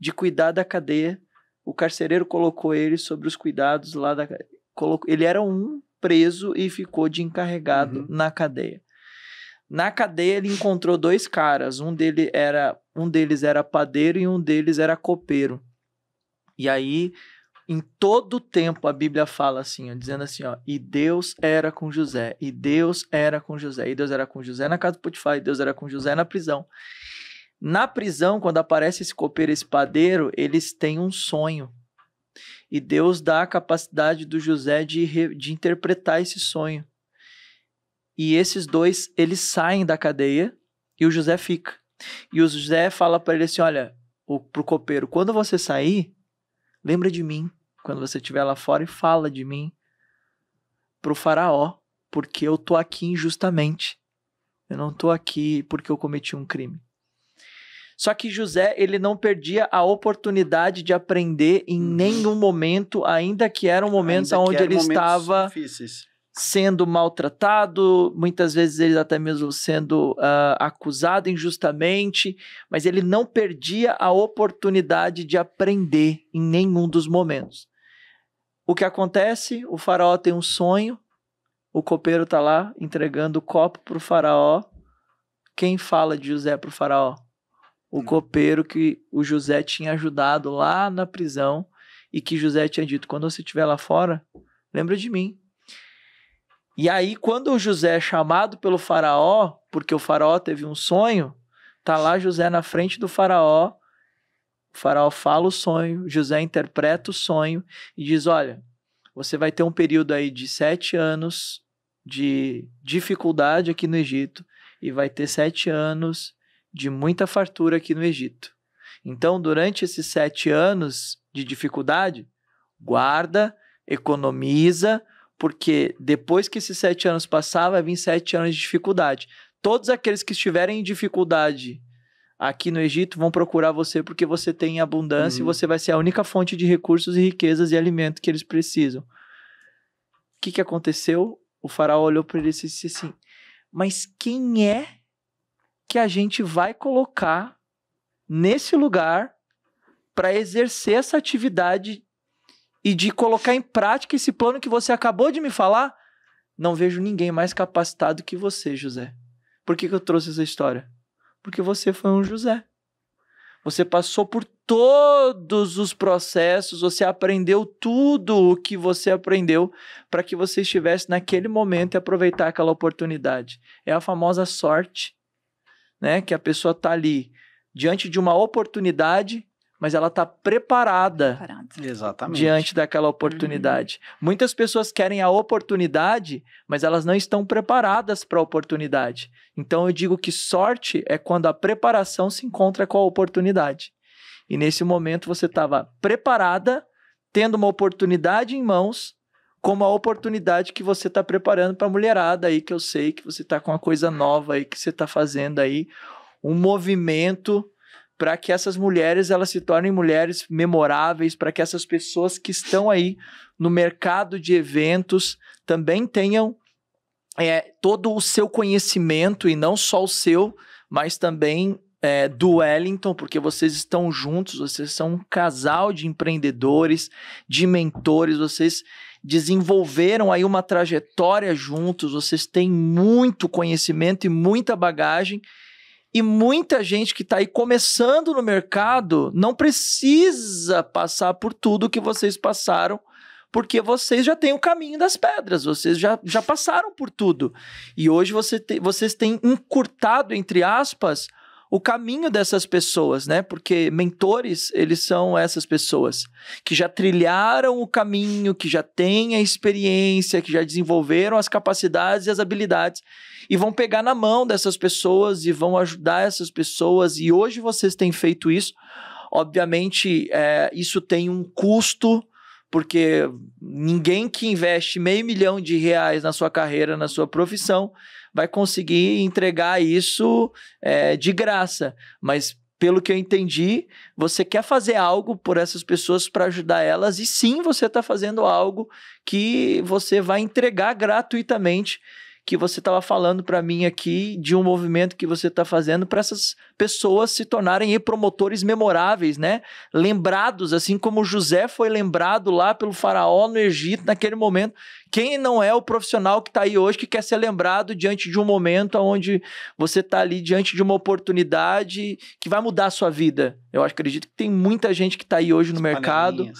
de cuidar da cadeia. O carcereiro colocou ele sobre os cuidados lá da. Ele era um preso e ficou de encarregado uhum. na cadeia. Na cadeia ele encontrou dois caras, um dele era, um deles era padeiro e um deles era copeiro. E aí, em todo tempo a Bíblia fala assim, ó, dizendo assim, ó, e Deus era com José, e Deus era com José, e Deus era com José na casa do Potifar, e Deus era com José na prisão. Na prisão, quando aparece esse copeiro, esse padeiro, eles têm um sonho. E Deus dá a capacidade do José de, re, de interpretar esse sonho. E esses dois, eles saem da cadeia e o José fica. E o José fala para ele assim: olha, o, pro copeiro, quando você sair, lembra de mim. Quando você estiver lá fora e fala de mim pro faraó, porque eu tô aqui injustamente. Eu não tô aqui porque eu cometi um crime. Só que José, ele não perdia a oportunidade de aprender em uhum. nenhum momento, ainda que eram momentos ainda onde ele estava difíceis sendo maltratado, muitas vezes ele até mesmo sendo uh, acusado injustamente, mas ele não perdia a oportunidade de aprender em nenhum dos momentos. O que acontece? O faraó tem um sonho, o copeiro está lá entregando o copo para o faraó. Quem fala de José para o faraó? O hum. copeiro que o José tinha ajudado lá na prisão e que José tinha dito: quando você estiver lá fora, lembra de mim e aí, quando o José é chamado pelo faraó, porque o faraó teve um sonho, tá lá José na frente do faraó. O faraó fala o sonho, José interpreta o sonho e diz: Olha, você vai ter um período aí de sete anos de dificuldade aqui no Egito e vai ter sete anos de muita fartura aqui no Egito. Então, durante esses sete anos de dificuldade, guarda, economiza, porque depois que esses sete anos passar, vai vir sete anos de dificuldade. Todos aqueles que estiverem em dificuldade aqui no Egito vão procurar você porque você tem abundância uhum. e você vai ser a única fonte de recursos e riquezas e alimento que eles precisam. O que, que aconteceu? O faraó olhou para ele e disse assim: Mas quem é que a gente vai colocar nesse lugar para exercer essa atividade e de colocar em prática esse plano que você acabou de me falar, não vejo ninguém mais capacitado que você, José. Por que, que eu trouxe essa história? Porque você foi um José. Você passou por todos os processos, você aprendeu tudo o que você aprendeu para que você estivesse naquele momento e aproveitar aquela oportunidade. É a famosa sorte, né? Que a pessoa está ali diante de uma oportunidade mas ela está preparada, Exatamente. diante daquela uhum. oportunidade. Uhum. Muitas pessoas querem a oportunidade, mas elas não estão preparadas para a oportunidade. Então eu digo que sorte é quando a preparação se encontra com a oportunidade. E nesse momento você estava preparada, tendo uma oportunidade em mãos, como a oportunidade que você está preparando para a mulherada aí, que eu sei que você está com uma coisa nova aí que você está fazendo aí, um movimento para que essas mulheres elas se tornem mulheres memoráveis, para que essas pessoas que estão aí no mercado de eventos também tenham é, todo o seu conhecimento e não só o seu, mas também é, do Wellington, porque vocês estão juntos, vocês são um casal de empreendedores, de mentores, vocês desenvolveram aí uma trajetória juntos, vocês têm muito conhecimento e muita bagagem e muita gente que está aí começando no mercado não precisa passar por tudo que vocês passaram, porque vocês já têm o caminho das pedras, vocês já, já passaram por tudo. E hoje você te, vocês têm encurtado, entre aspas, o caminho dessas pessoas, né? Porque mentores, eles são essas pessoas que já trilharam o caminho, que já têm a experiência, que já desenvolveram as capacidades e as habilidades e vão pegar na mão dessas pessoas e vão ajudar essas pessoas. E hoje vocês têm feito isso. Obviamente, é, isso tem um custo, porque ninguém que investe meio milhão de reais na sua carreira, na sua profissão, vai conseguir entregar isso é, de graça. Mas pelo que eu entendi, você quer fazer algo por essas pessoas para ajudar elas, e sim, você está fazendo algo que você vai entregar gratuitamente que você estava falando para mim aqui de um movimento que você está fazendo para essas pessoas se tornarem promotores memoráveis, né? Lembrados, assim como José foi lembrado lá pelo faraó no Egito naquele momento. Quem não é o profissional que está aí hoje que quer ser lembrado diante de um momento onde você está ali diante de uma oportunidade que vai mudar a sua vida? Eu acredito que tem muita gente que está aí hoje no mercado.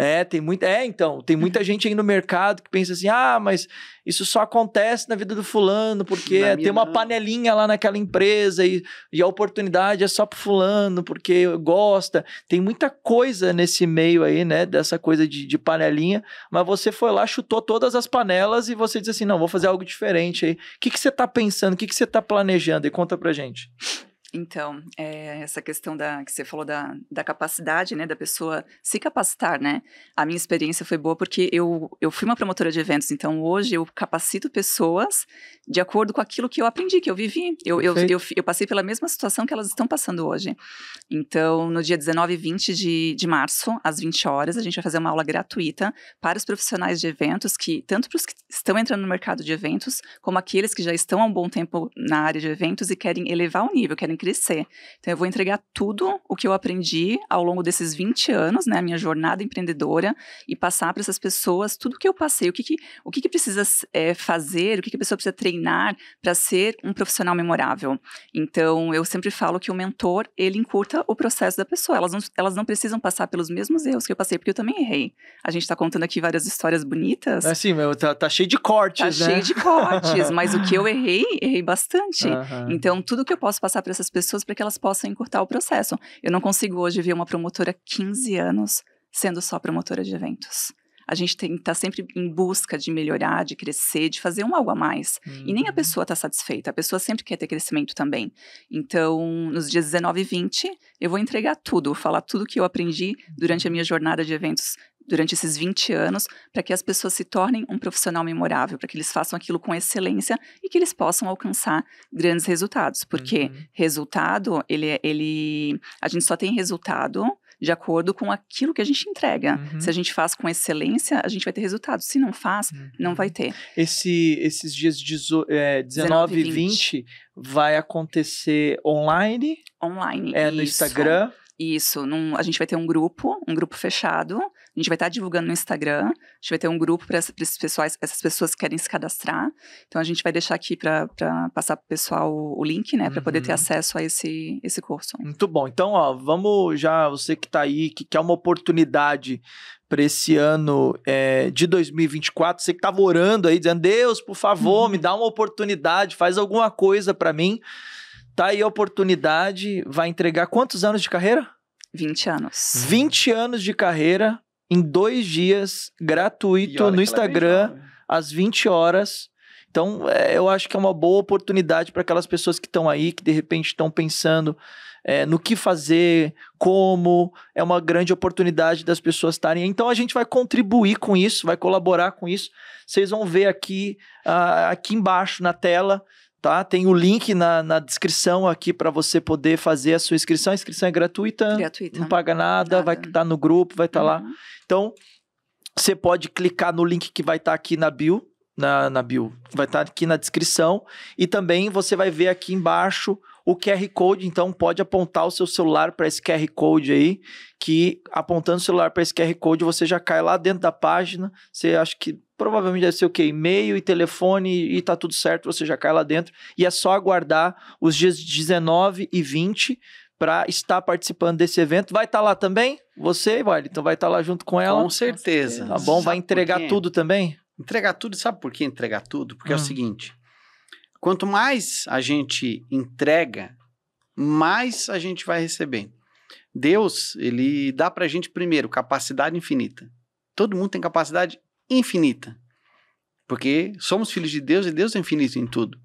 É, tem muita. É, então, tem muita gente aí no mercado que pensa assim: ah, mas isso só acontece na vida do fulano, porque na tem uma não. panelinha lá naquela empresa e, e a oportunidade é só pro fulano, porque gosta. Tem muita coisa nesse meio aí, né? Dessa coisa de, de panelinha, mas você foi lá, chutou todas as panelas e você disse assim: não, vou fazer algo diferente aí. O que, que você tá pensando? O que, que você tá planejando? E conta pra gente. Então, é, essa questão da que você falou da, da capacidade, né, da pessoa se capacitar, né? A minha experiência foi boa porque eu, eu fui uma promotora de eventos, então hoje eu capacito pessoas de acordo com aquilo que eu aprendi, que eu vivi. Eu, eu, eu, eu, passei pela mesma situação que elas estão passando hoje. Então, no dia 19 e 20 de, de março, às 20 horas, a gente vai fazer uma aula gratuita para os profissionais de eventos, que tanto para os que estão entrando no mercado de eventos, como aqueles que já estão há um bom tempo na área de eventos e querem elevar o nível, querem crescer. Então, eu vou entregar tudo o que eu aprendi ao longo desses 20 anos, né, a minha jornada empreendedora, e passar para essas pessoas tudo o que eu passei, o que, que, o que, que precisa é, fazer, o que, que a pessoa precisa treinar para ser um profissional memorável. Então, eu sempre falo que o mentor, ele encurta o processo da pessoa. Elas não, elas não precisam passar pelos mesmos erros que eu passei, porque eu também errei. A gente está contando aqui várias histórias bonitas. É assim, meu, tá, tá cheio de cortes, tá né? cheio de cortes, mas o que eu errei, errei bastante. Uhum. Então, tudo que eu posso passar para essas pessoas para que elas possam encurtar o processo. Eu não consigo hoje ver uma promotora 15 anos sendo só promotora de eventos. A gente está sempre em busca de melhorar, de crescer, de fazer um algo a mais. Uhum. E nem a uhum. pessoa está satisfeita, a pessoa sempre quer ter crescimento também. Então, nos dias 19 e 20, eu vou entregar tudo, falar tudo que eu aprendi durante a minha jornada de eventos durante esses 20 anos para que as pessoas se tornem um profissional memorável, para que eles façam aquilo com excelência e que eles possam alcançar grandes resultados. Porque uhum. resultado, ele, é, ele, a gente só tem resultado de acordo com aquilo que a gente entrega. Uhum. Se a gente faz com excelência, a gente vai ter resultado. Se não faz, uhum. não vai uhum. ter. Esse, esses dias dezo, é, 19, 19 e 20, 20 vai acontecer online? Online. É no Instagram. Isso, num, a gente vai ter um grupo, um grupo fechado, a gente vai estar tá divulgando no Instagram, a gente vai ter um grupo para esses pessoais, essas pessoas que querem se cadastrar. Então a gente vai deixar aqui para passar para o pessoal o link, né, para uhum. poder ter uhum. acesso a esse, esse curso. Muito bom. Então, ó, vamos já, você que está aí, que quer uma oportunidade para esse ano é, de 2024, você que estava orando aí, dizendo: Deus, por favor, uhum. me dá uma oportunidade, faz alguma coisa para mim. Tá aí a oportunidade, vai entregar quantos anos de carreira? 20 anos. 20 anos de carreira em dois dias, gratuito, no é Instagram, às 20 horas. Então, é, eu acho que é uma boa oportunidade para aquelas pessoas que estão aí, que de repente estão pensando é, no que fazer, como. É uma grande oportunidade das pessoas estarem. Então, a gente vai contribuir com isso, vai colaborar com isso. Vocês vão ver aqui, uh, aqui embaixo na tela tá? Tem o link na, na descrição aqui para você poder fazer a sua inscrição. A inscrição é gratuita, gratuita. não paga nada, nada. vai estar tá no grupo, vai estar tá uhum. lá. Então, você pode clicar no link que vai estar tá aqui na bio, na, na bio, vai estar tá aqui na descrição. E também você vai ver aqui embaixo o QR Code, então, pode apontar o seu celular para esse QR Code aí, que apontando o celular para esse QR Code, você já cai lá dentro da página. Você acha que provavelmente deve ser o quê? E-mail e telefone e tá tudo certo, você já cai lá dentro. E é só aguardar os dias 19 e 20 para estar participando desse evento. Vai estar tá lá também? Você, Wally, então vai estar tá lá junto com ela? Com certeza. Tá bom, vai entregar tudo também? Entregar tudo, sabe por que entregar tudo? Porque hum. é o hum. seguinte, Quanto mais a gente entrega, mais a gente vai receber. Deus, ele dá pra gente primeiro capacidade infinita. Todo mundo tem capacidade infinita. Porque somos filhos de Deus e Deus é infinito em tudo.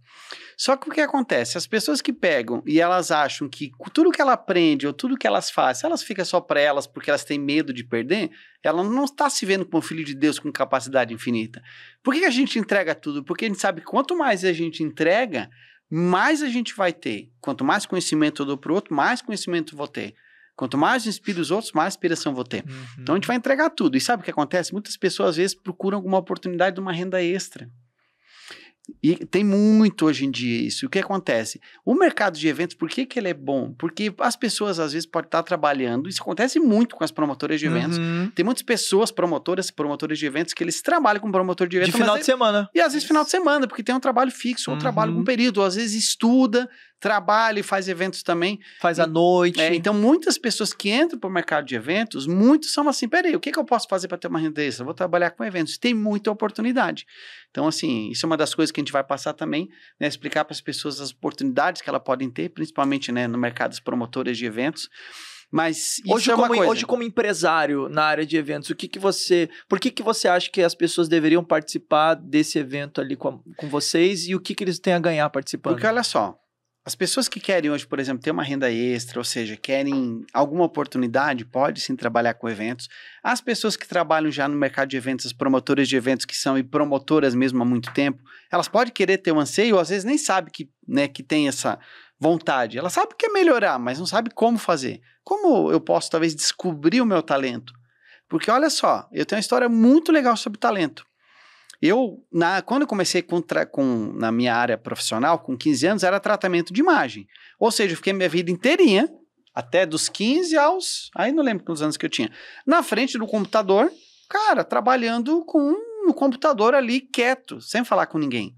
Só que o que acontece? As pessoas que pegam e elas acham que tudo que ela aprende ou tudo que elas fazem, elas ficam só para elas porque elas têm medo de perder, ela não está se vendo como filho de Deus com capacidade infinita. Por que a gente entrega tudo? Porque a gente sabe que quanto mais a gente entrega, mais a gente vai ter. Quanto mais conhecimento eu dou para o outro, mais conhecimento eu vou ter. Quanto mais eu inspiro os outros, mais inspiração vou ter. Uhum. Então a uhum. gente vai entregar tudo. E sabe o que acontece? Muitas pessoas às vezes procuram alguma oportunidade de uma renda extra. E tem muito hoje em dia isso. O que acontece? O mercado de eventos, por que, que ele é bom? Porque as pessoas, às vezes, podem estar trabalhando. Isso acontece muito com as promotoras de eventos. Uhum. Tem muitas pessoas, promotoras e promotores de eventos, que eles trabalham com promotor de eventos. De final de ele... semana. E às vezes final de semana, porque tem um trabalho fixo, um uhum. trabalho com um uhum. período. Às vezes estuda, trabalha e faz eventos também. Faz à noite. É, então, muitas pessoas que entram para o mercado de eventos, muitos são assim: peraí, o que, que eu posso fazer para ter uma renda extra? vou trabalhar com eventos. Tem muita oportunidade. Então, assim, isso é uma das coisas que a gente vai passar também, né? Explicar para as pessoas as oportunidades que elas podem ter, principalmente né, no mercado das promotoras de eventos. Mas hoje, é como, hoje, como empresário na área de eventos, o que, que você. Por que, que você acha que as pessoas deveriam participar desse evento ali com, a, com vocês e o que, que eles têm a ganhar participando? Porque olha só, as pessoas que querem hoje, por exemplo, ter uma renda extra, ou seja, querem alguma oportunidade, pode sim trabalhar com eventos. As pessoas que trabalham já no mercado de eventos, as promotoras de eventos que são e promotoras mesmo há muito tempo, elas podem querer ter um anseio, às vezes nem sabe que, né, que tem essa vontade. Ela sabe que é melhorar, mas não sabe como fazer. Como eu posso talvez descobrir o meu talento? Porque olha só, eu tenho uma história muito legal sobre talento. Eu, na, quando eu comecei com, com, na minha área profissional, com 15 anos, era tratamento de imagem. Ou seja, eu fiquei minha vida inteirinha, até dos 15 aos. Aí não lembro quantos anos que eu tinha. Na frente do computador, cara, trabalhando com no computador ali quieto, sem falar com ninguém.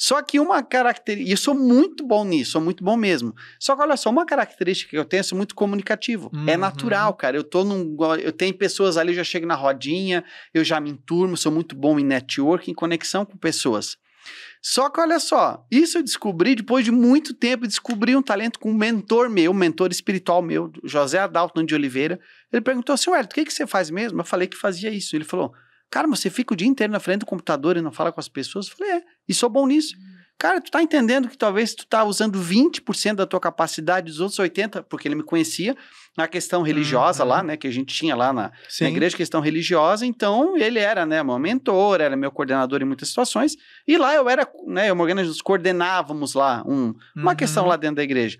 Só que uma característica, e eu sou muito bom nisso, sou muito bom mesmo. Só que olha só, uma característica que eu tenho, eu é, sou muito comunicativo. É uhum. É natural, cara. Eu tô num, eu tenho pessoas ali, eu já chego na rodinha, eu já me enturmo, sou muito bom em networking, conexão com pessoas. Só que olha só, isso eu descobri depois de muito tempo, descobri um talento com um mentor meu, um mentor espiritual meu, José Adalton de Oliveira. Ele perguntou assim, Ué, o que, que você faz mesmo? Eu falei que fazia isso. Ele falou, Cara, mas você fica o dia inteiro na frente do computador e não fala com as pessoas? Eu falei, é, e sou bom nisso. Uhum. Cara, tu tá entendendo que talvez tu tá usando 20% da tua capacidade, dos outros 80%, porque ele me conhecia, na questão religiosa uhum. lá, né, que a gente tinha lá na, na, igreja, questão religiosa, então ele era, né, meu mentor, era meu coordenador em muitas situações, e lá eu era, né, eu e o Morgana, nos coordenávamos lá, um, uma uhum. questão lá dentro da igreja.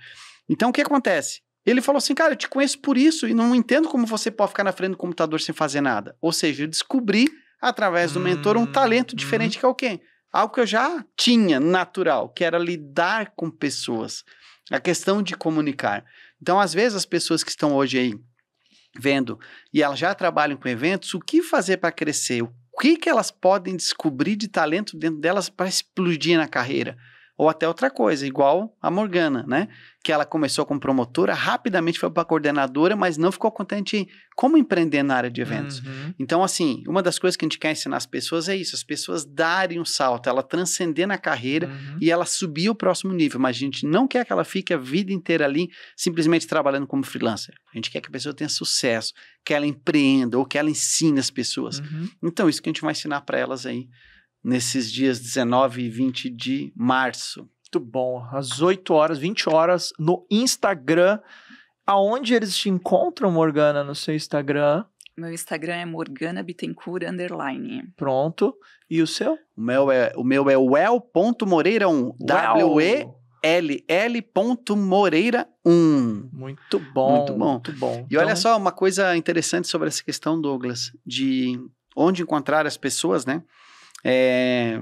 Então, o que acontece? Ele falou assim, cara, eu te conheço por isso e não entendo como você pode ficar na frente do computador sem fazer nada. Ou seja, eu descobri, através do mentor, um talento hum, diferente uhum. que alguém. É Algo que eu já tinha natural, que era lidar com pessoas. A questão de comunicar. Então, às vezes, as pessoas que estão hoje aí vendo e elas já trabalham com eventos, o que fazer para crescer? O que, que elas podem descobrir de talento dentro delas para explodir na carreira? ou até outra coisa, igual a Morgana, né? Que ela começou como promotora, rapidamente foi para coordenadora, mas não ficou contente como empreender na área de eventos. Uhum. Então, assim, uma das coisas que a gente quer ensinar as pessoas é isso: as pessoas darem um salto, ela transcender na carreira uhum. e ela subir o próximo nível. Mas a gente não quer que ela fique a vida inteira ali simplesmente trabalhando como freelancer. A gente quer que a pessoa tenha sucesso, que ela empreenda ou que ela ensine as pessoas. Uhum. Então, isso que a gente vai ensinar para elas aí nesses dias 19 e 20 de março. Muito bom. Às 8 horas, 20 horas, no Instagram. Aonde eles te encontram, Morgana, no seu Instagram? Meu Instagram é Morgana Bittencourt Underline. Pronto. E o seu? O meu é o meu é well.moreira1. W-E-L-L.moreira1. Muito bom. Muito bom. Muito bom. E então... olha só, uma coisa interessante sobre essa questão, Douglas, de onde encontrar as pessoas, né? É...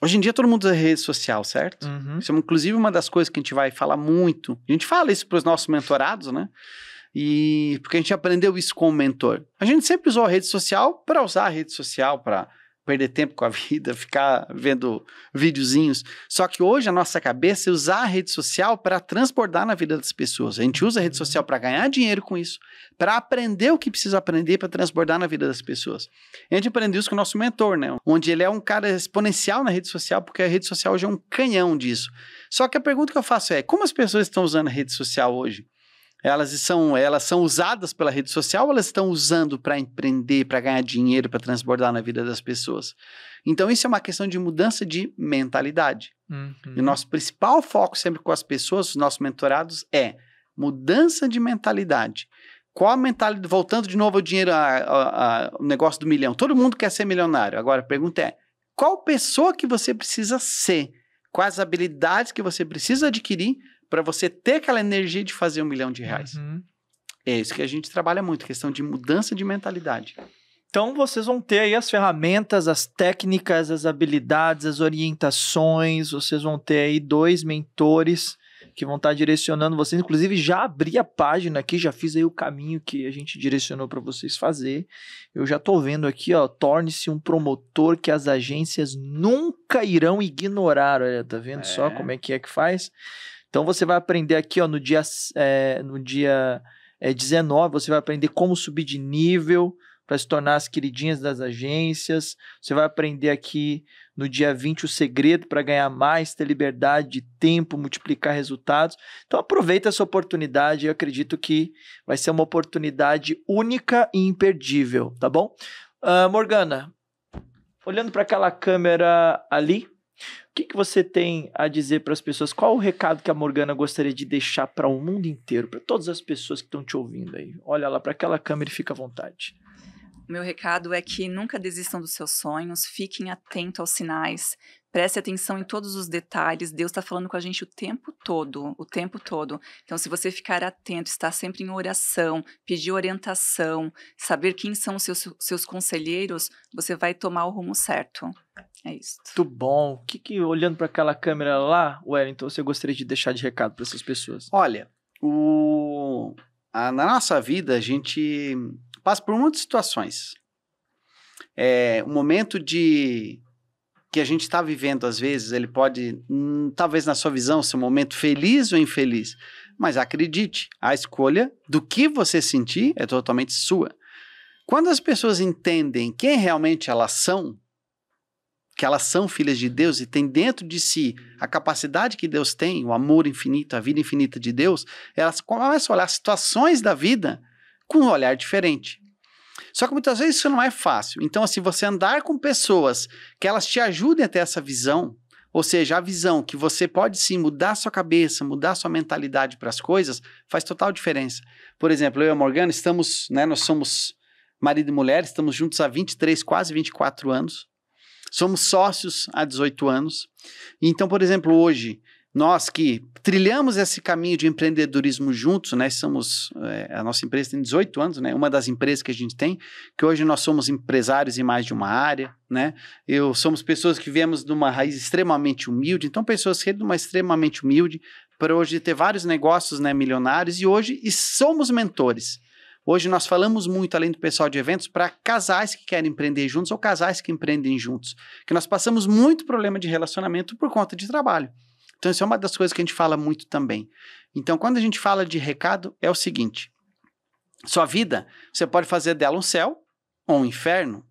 Hoje em dia todo mundo usa rede social, certo? Uhum. Isso é inclusive uma das coisas que a gente vai falar muito. A gente fala isso para os nossos mentorados, né? E porque a gente aprendeu isso com o mentor. A gente sempre usou a rede social para usar a rede social, para perder tempo com a vida, ficar vendo videozinhos. Só que hoje a nossa cabeça é usar a rede social para transbordar na vida das pessoas. A gente usa a rede uhum. social para ganhar dinheiro com isso, para aprender o que precisa aprender para transbordar na vida das pessoas. A gente aprendeu isso com o nosso mentor, né? Onde ele é um cara exponencial na rede social, porque a rede social hoje é um canhão disso. Só que a pergunta que eu faço é: como as pessoas estão usando a rede social hoje? Elas são, elas são usadas pela rede social ou elas estão usando para empreender, para ganhar dinheiro, para transbordar na vida das pessoas? Então, isso é uma questão de mudança de mentalidade. Uhum. E o uhum. nosso principal foco sempre com as pessoas, os nossos mentorados, é mudança de mentalidade. Qual a mentalidade? Voltando de novo ao dinheiro, ao negócio do milhão. Todo mundo quer ser milionário. Agora, a pergunta é: qual pessoa que você precisa ser? Quais habilidades que você precisa adquirir para você ter aquela energia de fazer um milhão de reais. Uhum. É isso que a gente trabalha muito, questão de mudança de mentalidade. Então vocês vão ter aí as ferramentas, as técnicas, as habilidades, as orientações. Vocês vão ter aí dois mentores que vão estar tá direcionando vocês. Inclusive, já abri a página aqui, já fiz aí o caminho que a gente direcionou para vocês fazer. Eu já estou vendo aqui, ó, torne-se um promotor que as agências nunca irão ignorar. Olha, tá vendo é. só como é que é que faz? Então você vai aprender aqui, ó, no dia, é, no dia é, 19, você vai aprender como subir de nível para se tornar as queridinhas das agências. Você vai aprender aqui no dia 20 o segredo para ganhar mais, ter liberdade de tempo, multiplicar resultados. Então aproveita essa oportunidade, eu acredito que vai ser uma oportunidade única e imperdível, tá bom? Uh, Morgana, olhando para aquela câmera ali, o que, que você tem a dizer para as pessoas? Qual o recado que a Morgana gostaria de deixar para o mundo inteiro, para todas as pessoas que estão te ouvindo aí? Olha lá para aquela câmera e fica à vontade. Meu recado é que nunca desistam dos seus sonhos, fiquem atentos aos sinais, Preste atenção em todos os detalhes. Deus está falando com a gente o tempo todo, o tempo todo. Então, se você ficar atento, estar sempre em oração, pedir orientação, saber quem são os seus, seus conselheiros, você vai tomar o rumo certo. É isso. Muito bom. O que, que olhando para aquela câmera lá, Wellington, você gostaria de deixar de recado para essas pessoas? Olha, o... a, na nossa vida a gente passa por muitas situações. É um momento de que a gente está vivendo, às vezes, ele pode, hum, talvez na sua visão, ser um momento feliz ou infeliz, mas acredite, a escolha do que você sentir é totalmente sua. Quando as pessoas entendem quem realmente elas são, que elas são filhas de Deus e têm dentro de si a capacidade que Deus tem, o amor infinito, a vida infinita de Deus, elas começam a olhar situações da vida com um olhar diferente. Só que muitas vezes isso não é fácil. Então, assim, você andar com pessoas que elas te ajudem a ter essa visão, ou seja, a visão que você pode sim mudar sua cabeça, mudar sua mentalidade para as coisas, faz total diferença. Por exemplo, eu e a Morgana estamos, né, nós somos marido e mulher, estamos juntos há 23, quase 24 anos. Somos sócios há 18 anos. Então, por exemplo, hoje, nós que trilhamos esse caminho de empreendedorismo juntos, né? Somos, é, a nossa empresa tem 18 anos, né? Uma das empresas que a gente tem, que hoje nós somos empresários em mais de uma área, né? Eu somos pessoas que viemos de uma raiz extremamente humilde, então pessoas que de uma extremamente humilde para hoje ter vários negócios, né, milionários e hoje e somos mentores. Hoje nós falamos muito, além do pessoal de eventos, para casais que querem empreender juntos ou casais que empreendem juntos. Que nós passamos muito problema de relacionamento por conta de trabalho. Então, isso é uma das coisas que a gente fala muito também. Então, quando a gente fala de recado, é o seguinte: sua vida, você pode fazer dela um céu ou um inferno.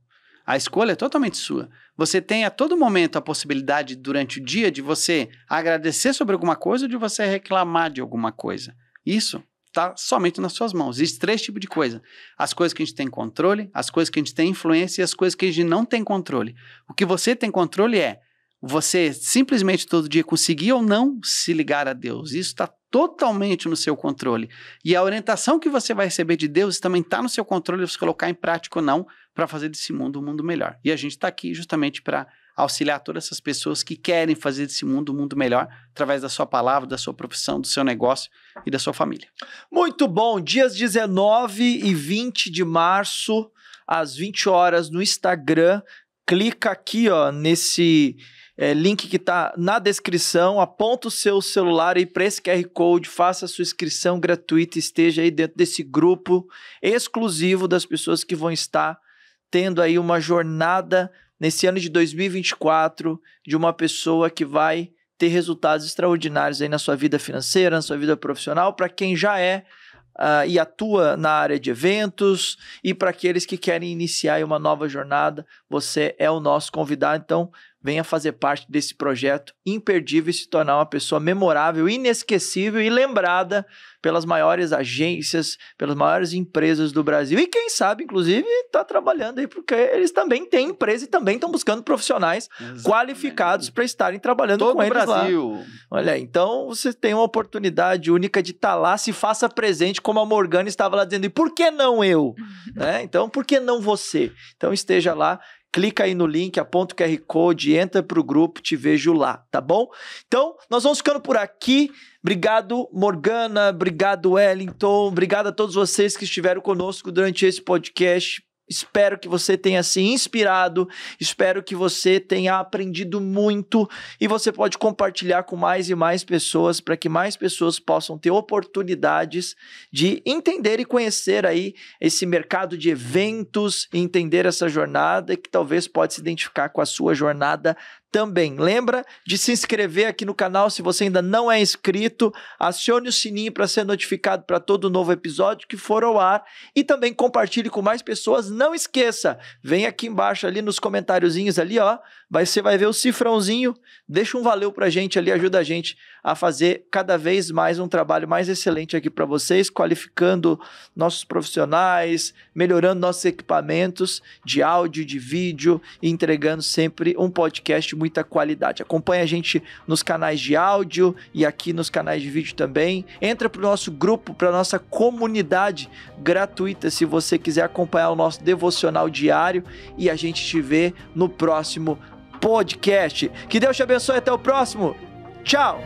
A escolha é totalmente sua. Você tem a todo momento a possibilidade, durante o dia, de você agradecer sobre alguma coisa ou de você reclamar de alguma coisa. Isso está somente nas suas mãos. Existem três tipos de coisa: as coisas que a gente tem controle, as coisas que a gente tem influência e as coisas que a gente não tem controle. O que você tem controle é você simplesmente todo dia conseguir ou não se ligar a Deus. Isso está totalmente no seu controle. E a orientação que você vai receber de Deus também está no seu controle, você colocar em prática ou não, para fazer desse mundo um mundo melhor. E a gente está aqui justamente para auxiliar todas essas pessoas que querem fazer desse mundo um mundo melhor através da sua palavra, da sua profissão, do seu negócio e da sua família. Muito bom. Dias 19 e 20 de março, às 20 horas, no Instagram. Clica aqui ó, nesse é, link que está na descrição. Aponta o seu celular aí para esse QR Code, faça a sua inscrição gratuita, esteja aí dentro desse grupo exclusivo das pessoas que vão estar tendo aí uma jornada nesse ano de 2024 de uma pessoa que vai ter resultados extraordinários aí na sua vida financeira, na sua vida profissional, para quem já é uh, e atua na área de eventos e para aqueles que querem iniciar uma nova jornada, você é o nosso convidado. Então, venha fazer parte desse projeto imperdível e se tornar uma pessoa memorável, inesquecível e lembrada pelas maiores agências, pelas maiores empresas do Brasil. E quem sabe, inclusive, está trabalhando aí, porque eles também têm empresa e também estão buscando profissionais Exatamente. qualificados para estarem trabalhando Todo com eles Brasil. lá. Olha, então você tem uma oportunidade única de estar tá lá, se faça presente, como a Morgana estava lá dizendo, e por que não eu? né? Então, por que não você? Então esteja lá clica aí no link, aponta o QR Code, entra para o grupo, te vejo lá, tá bom? Então, nós vamos ficando por aqui. Obrigado, Morgana, obrigado, Wellington, obrigado a todos vocês que estiveram conosco durante esse podcast. Espero que você tenha se inspirado, espero que você tenha aprendido muito e você pode compartilhar com mais e mais pessoas para que mais pessoas possam ter oportunidades de entender e conhecer aí esse mercado de eventos, entender essa jornada que talvez pode se identificar com a sua jornada também. Lembra de se inscrever aqui no canal se você ainda não é inscrito, acione o sininho para ser notificado para todo novo episódio que for ao ar e também compartilhe com mais pessoas. Não esqueça, vem aqui embaixo ali nos comentáriozinhos ali, ó, Vai, você vai ver o cifrãozinho, deixa um valeu para a gente ali, ajuda a gente a fazer cada vez mais um trabalho mais excelente aqui para vocês, qualificando nossos profissionais, melhorando nossos equipamentos de áudio, de vídeo e entregando sempre um podcast de muita qualidade. Acompanha a gente nos canais de áudio e aqui nos canais de vídeo também. Entra para o nosso grupo, para nossa comunidade gratuita, se você quiser acompanhar o nosso devocional diário e a gente te vê no próximo podcast. Que Deus te abençoe até o próximo. Tchau.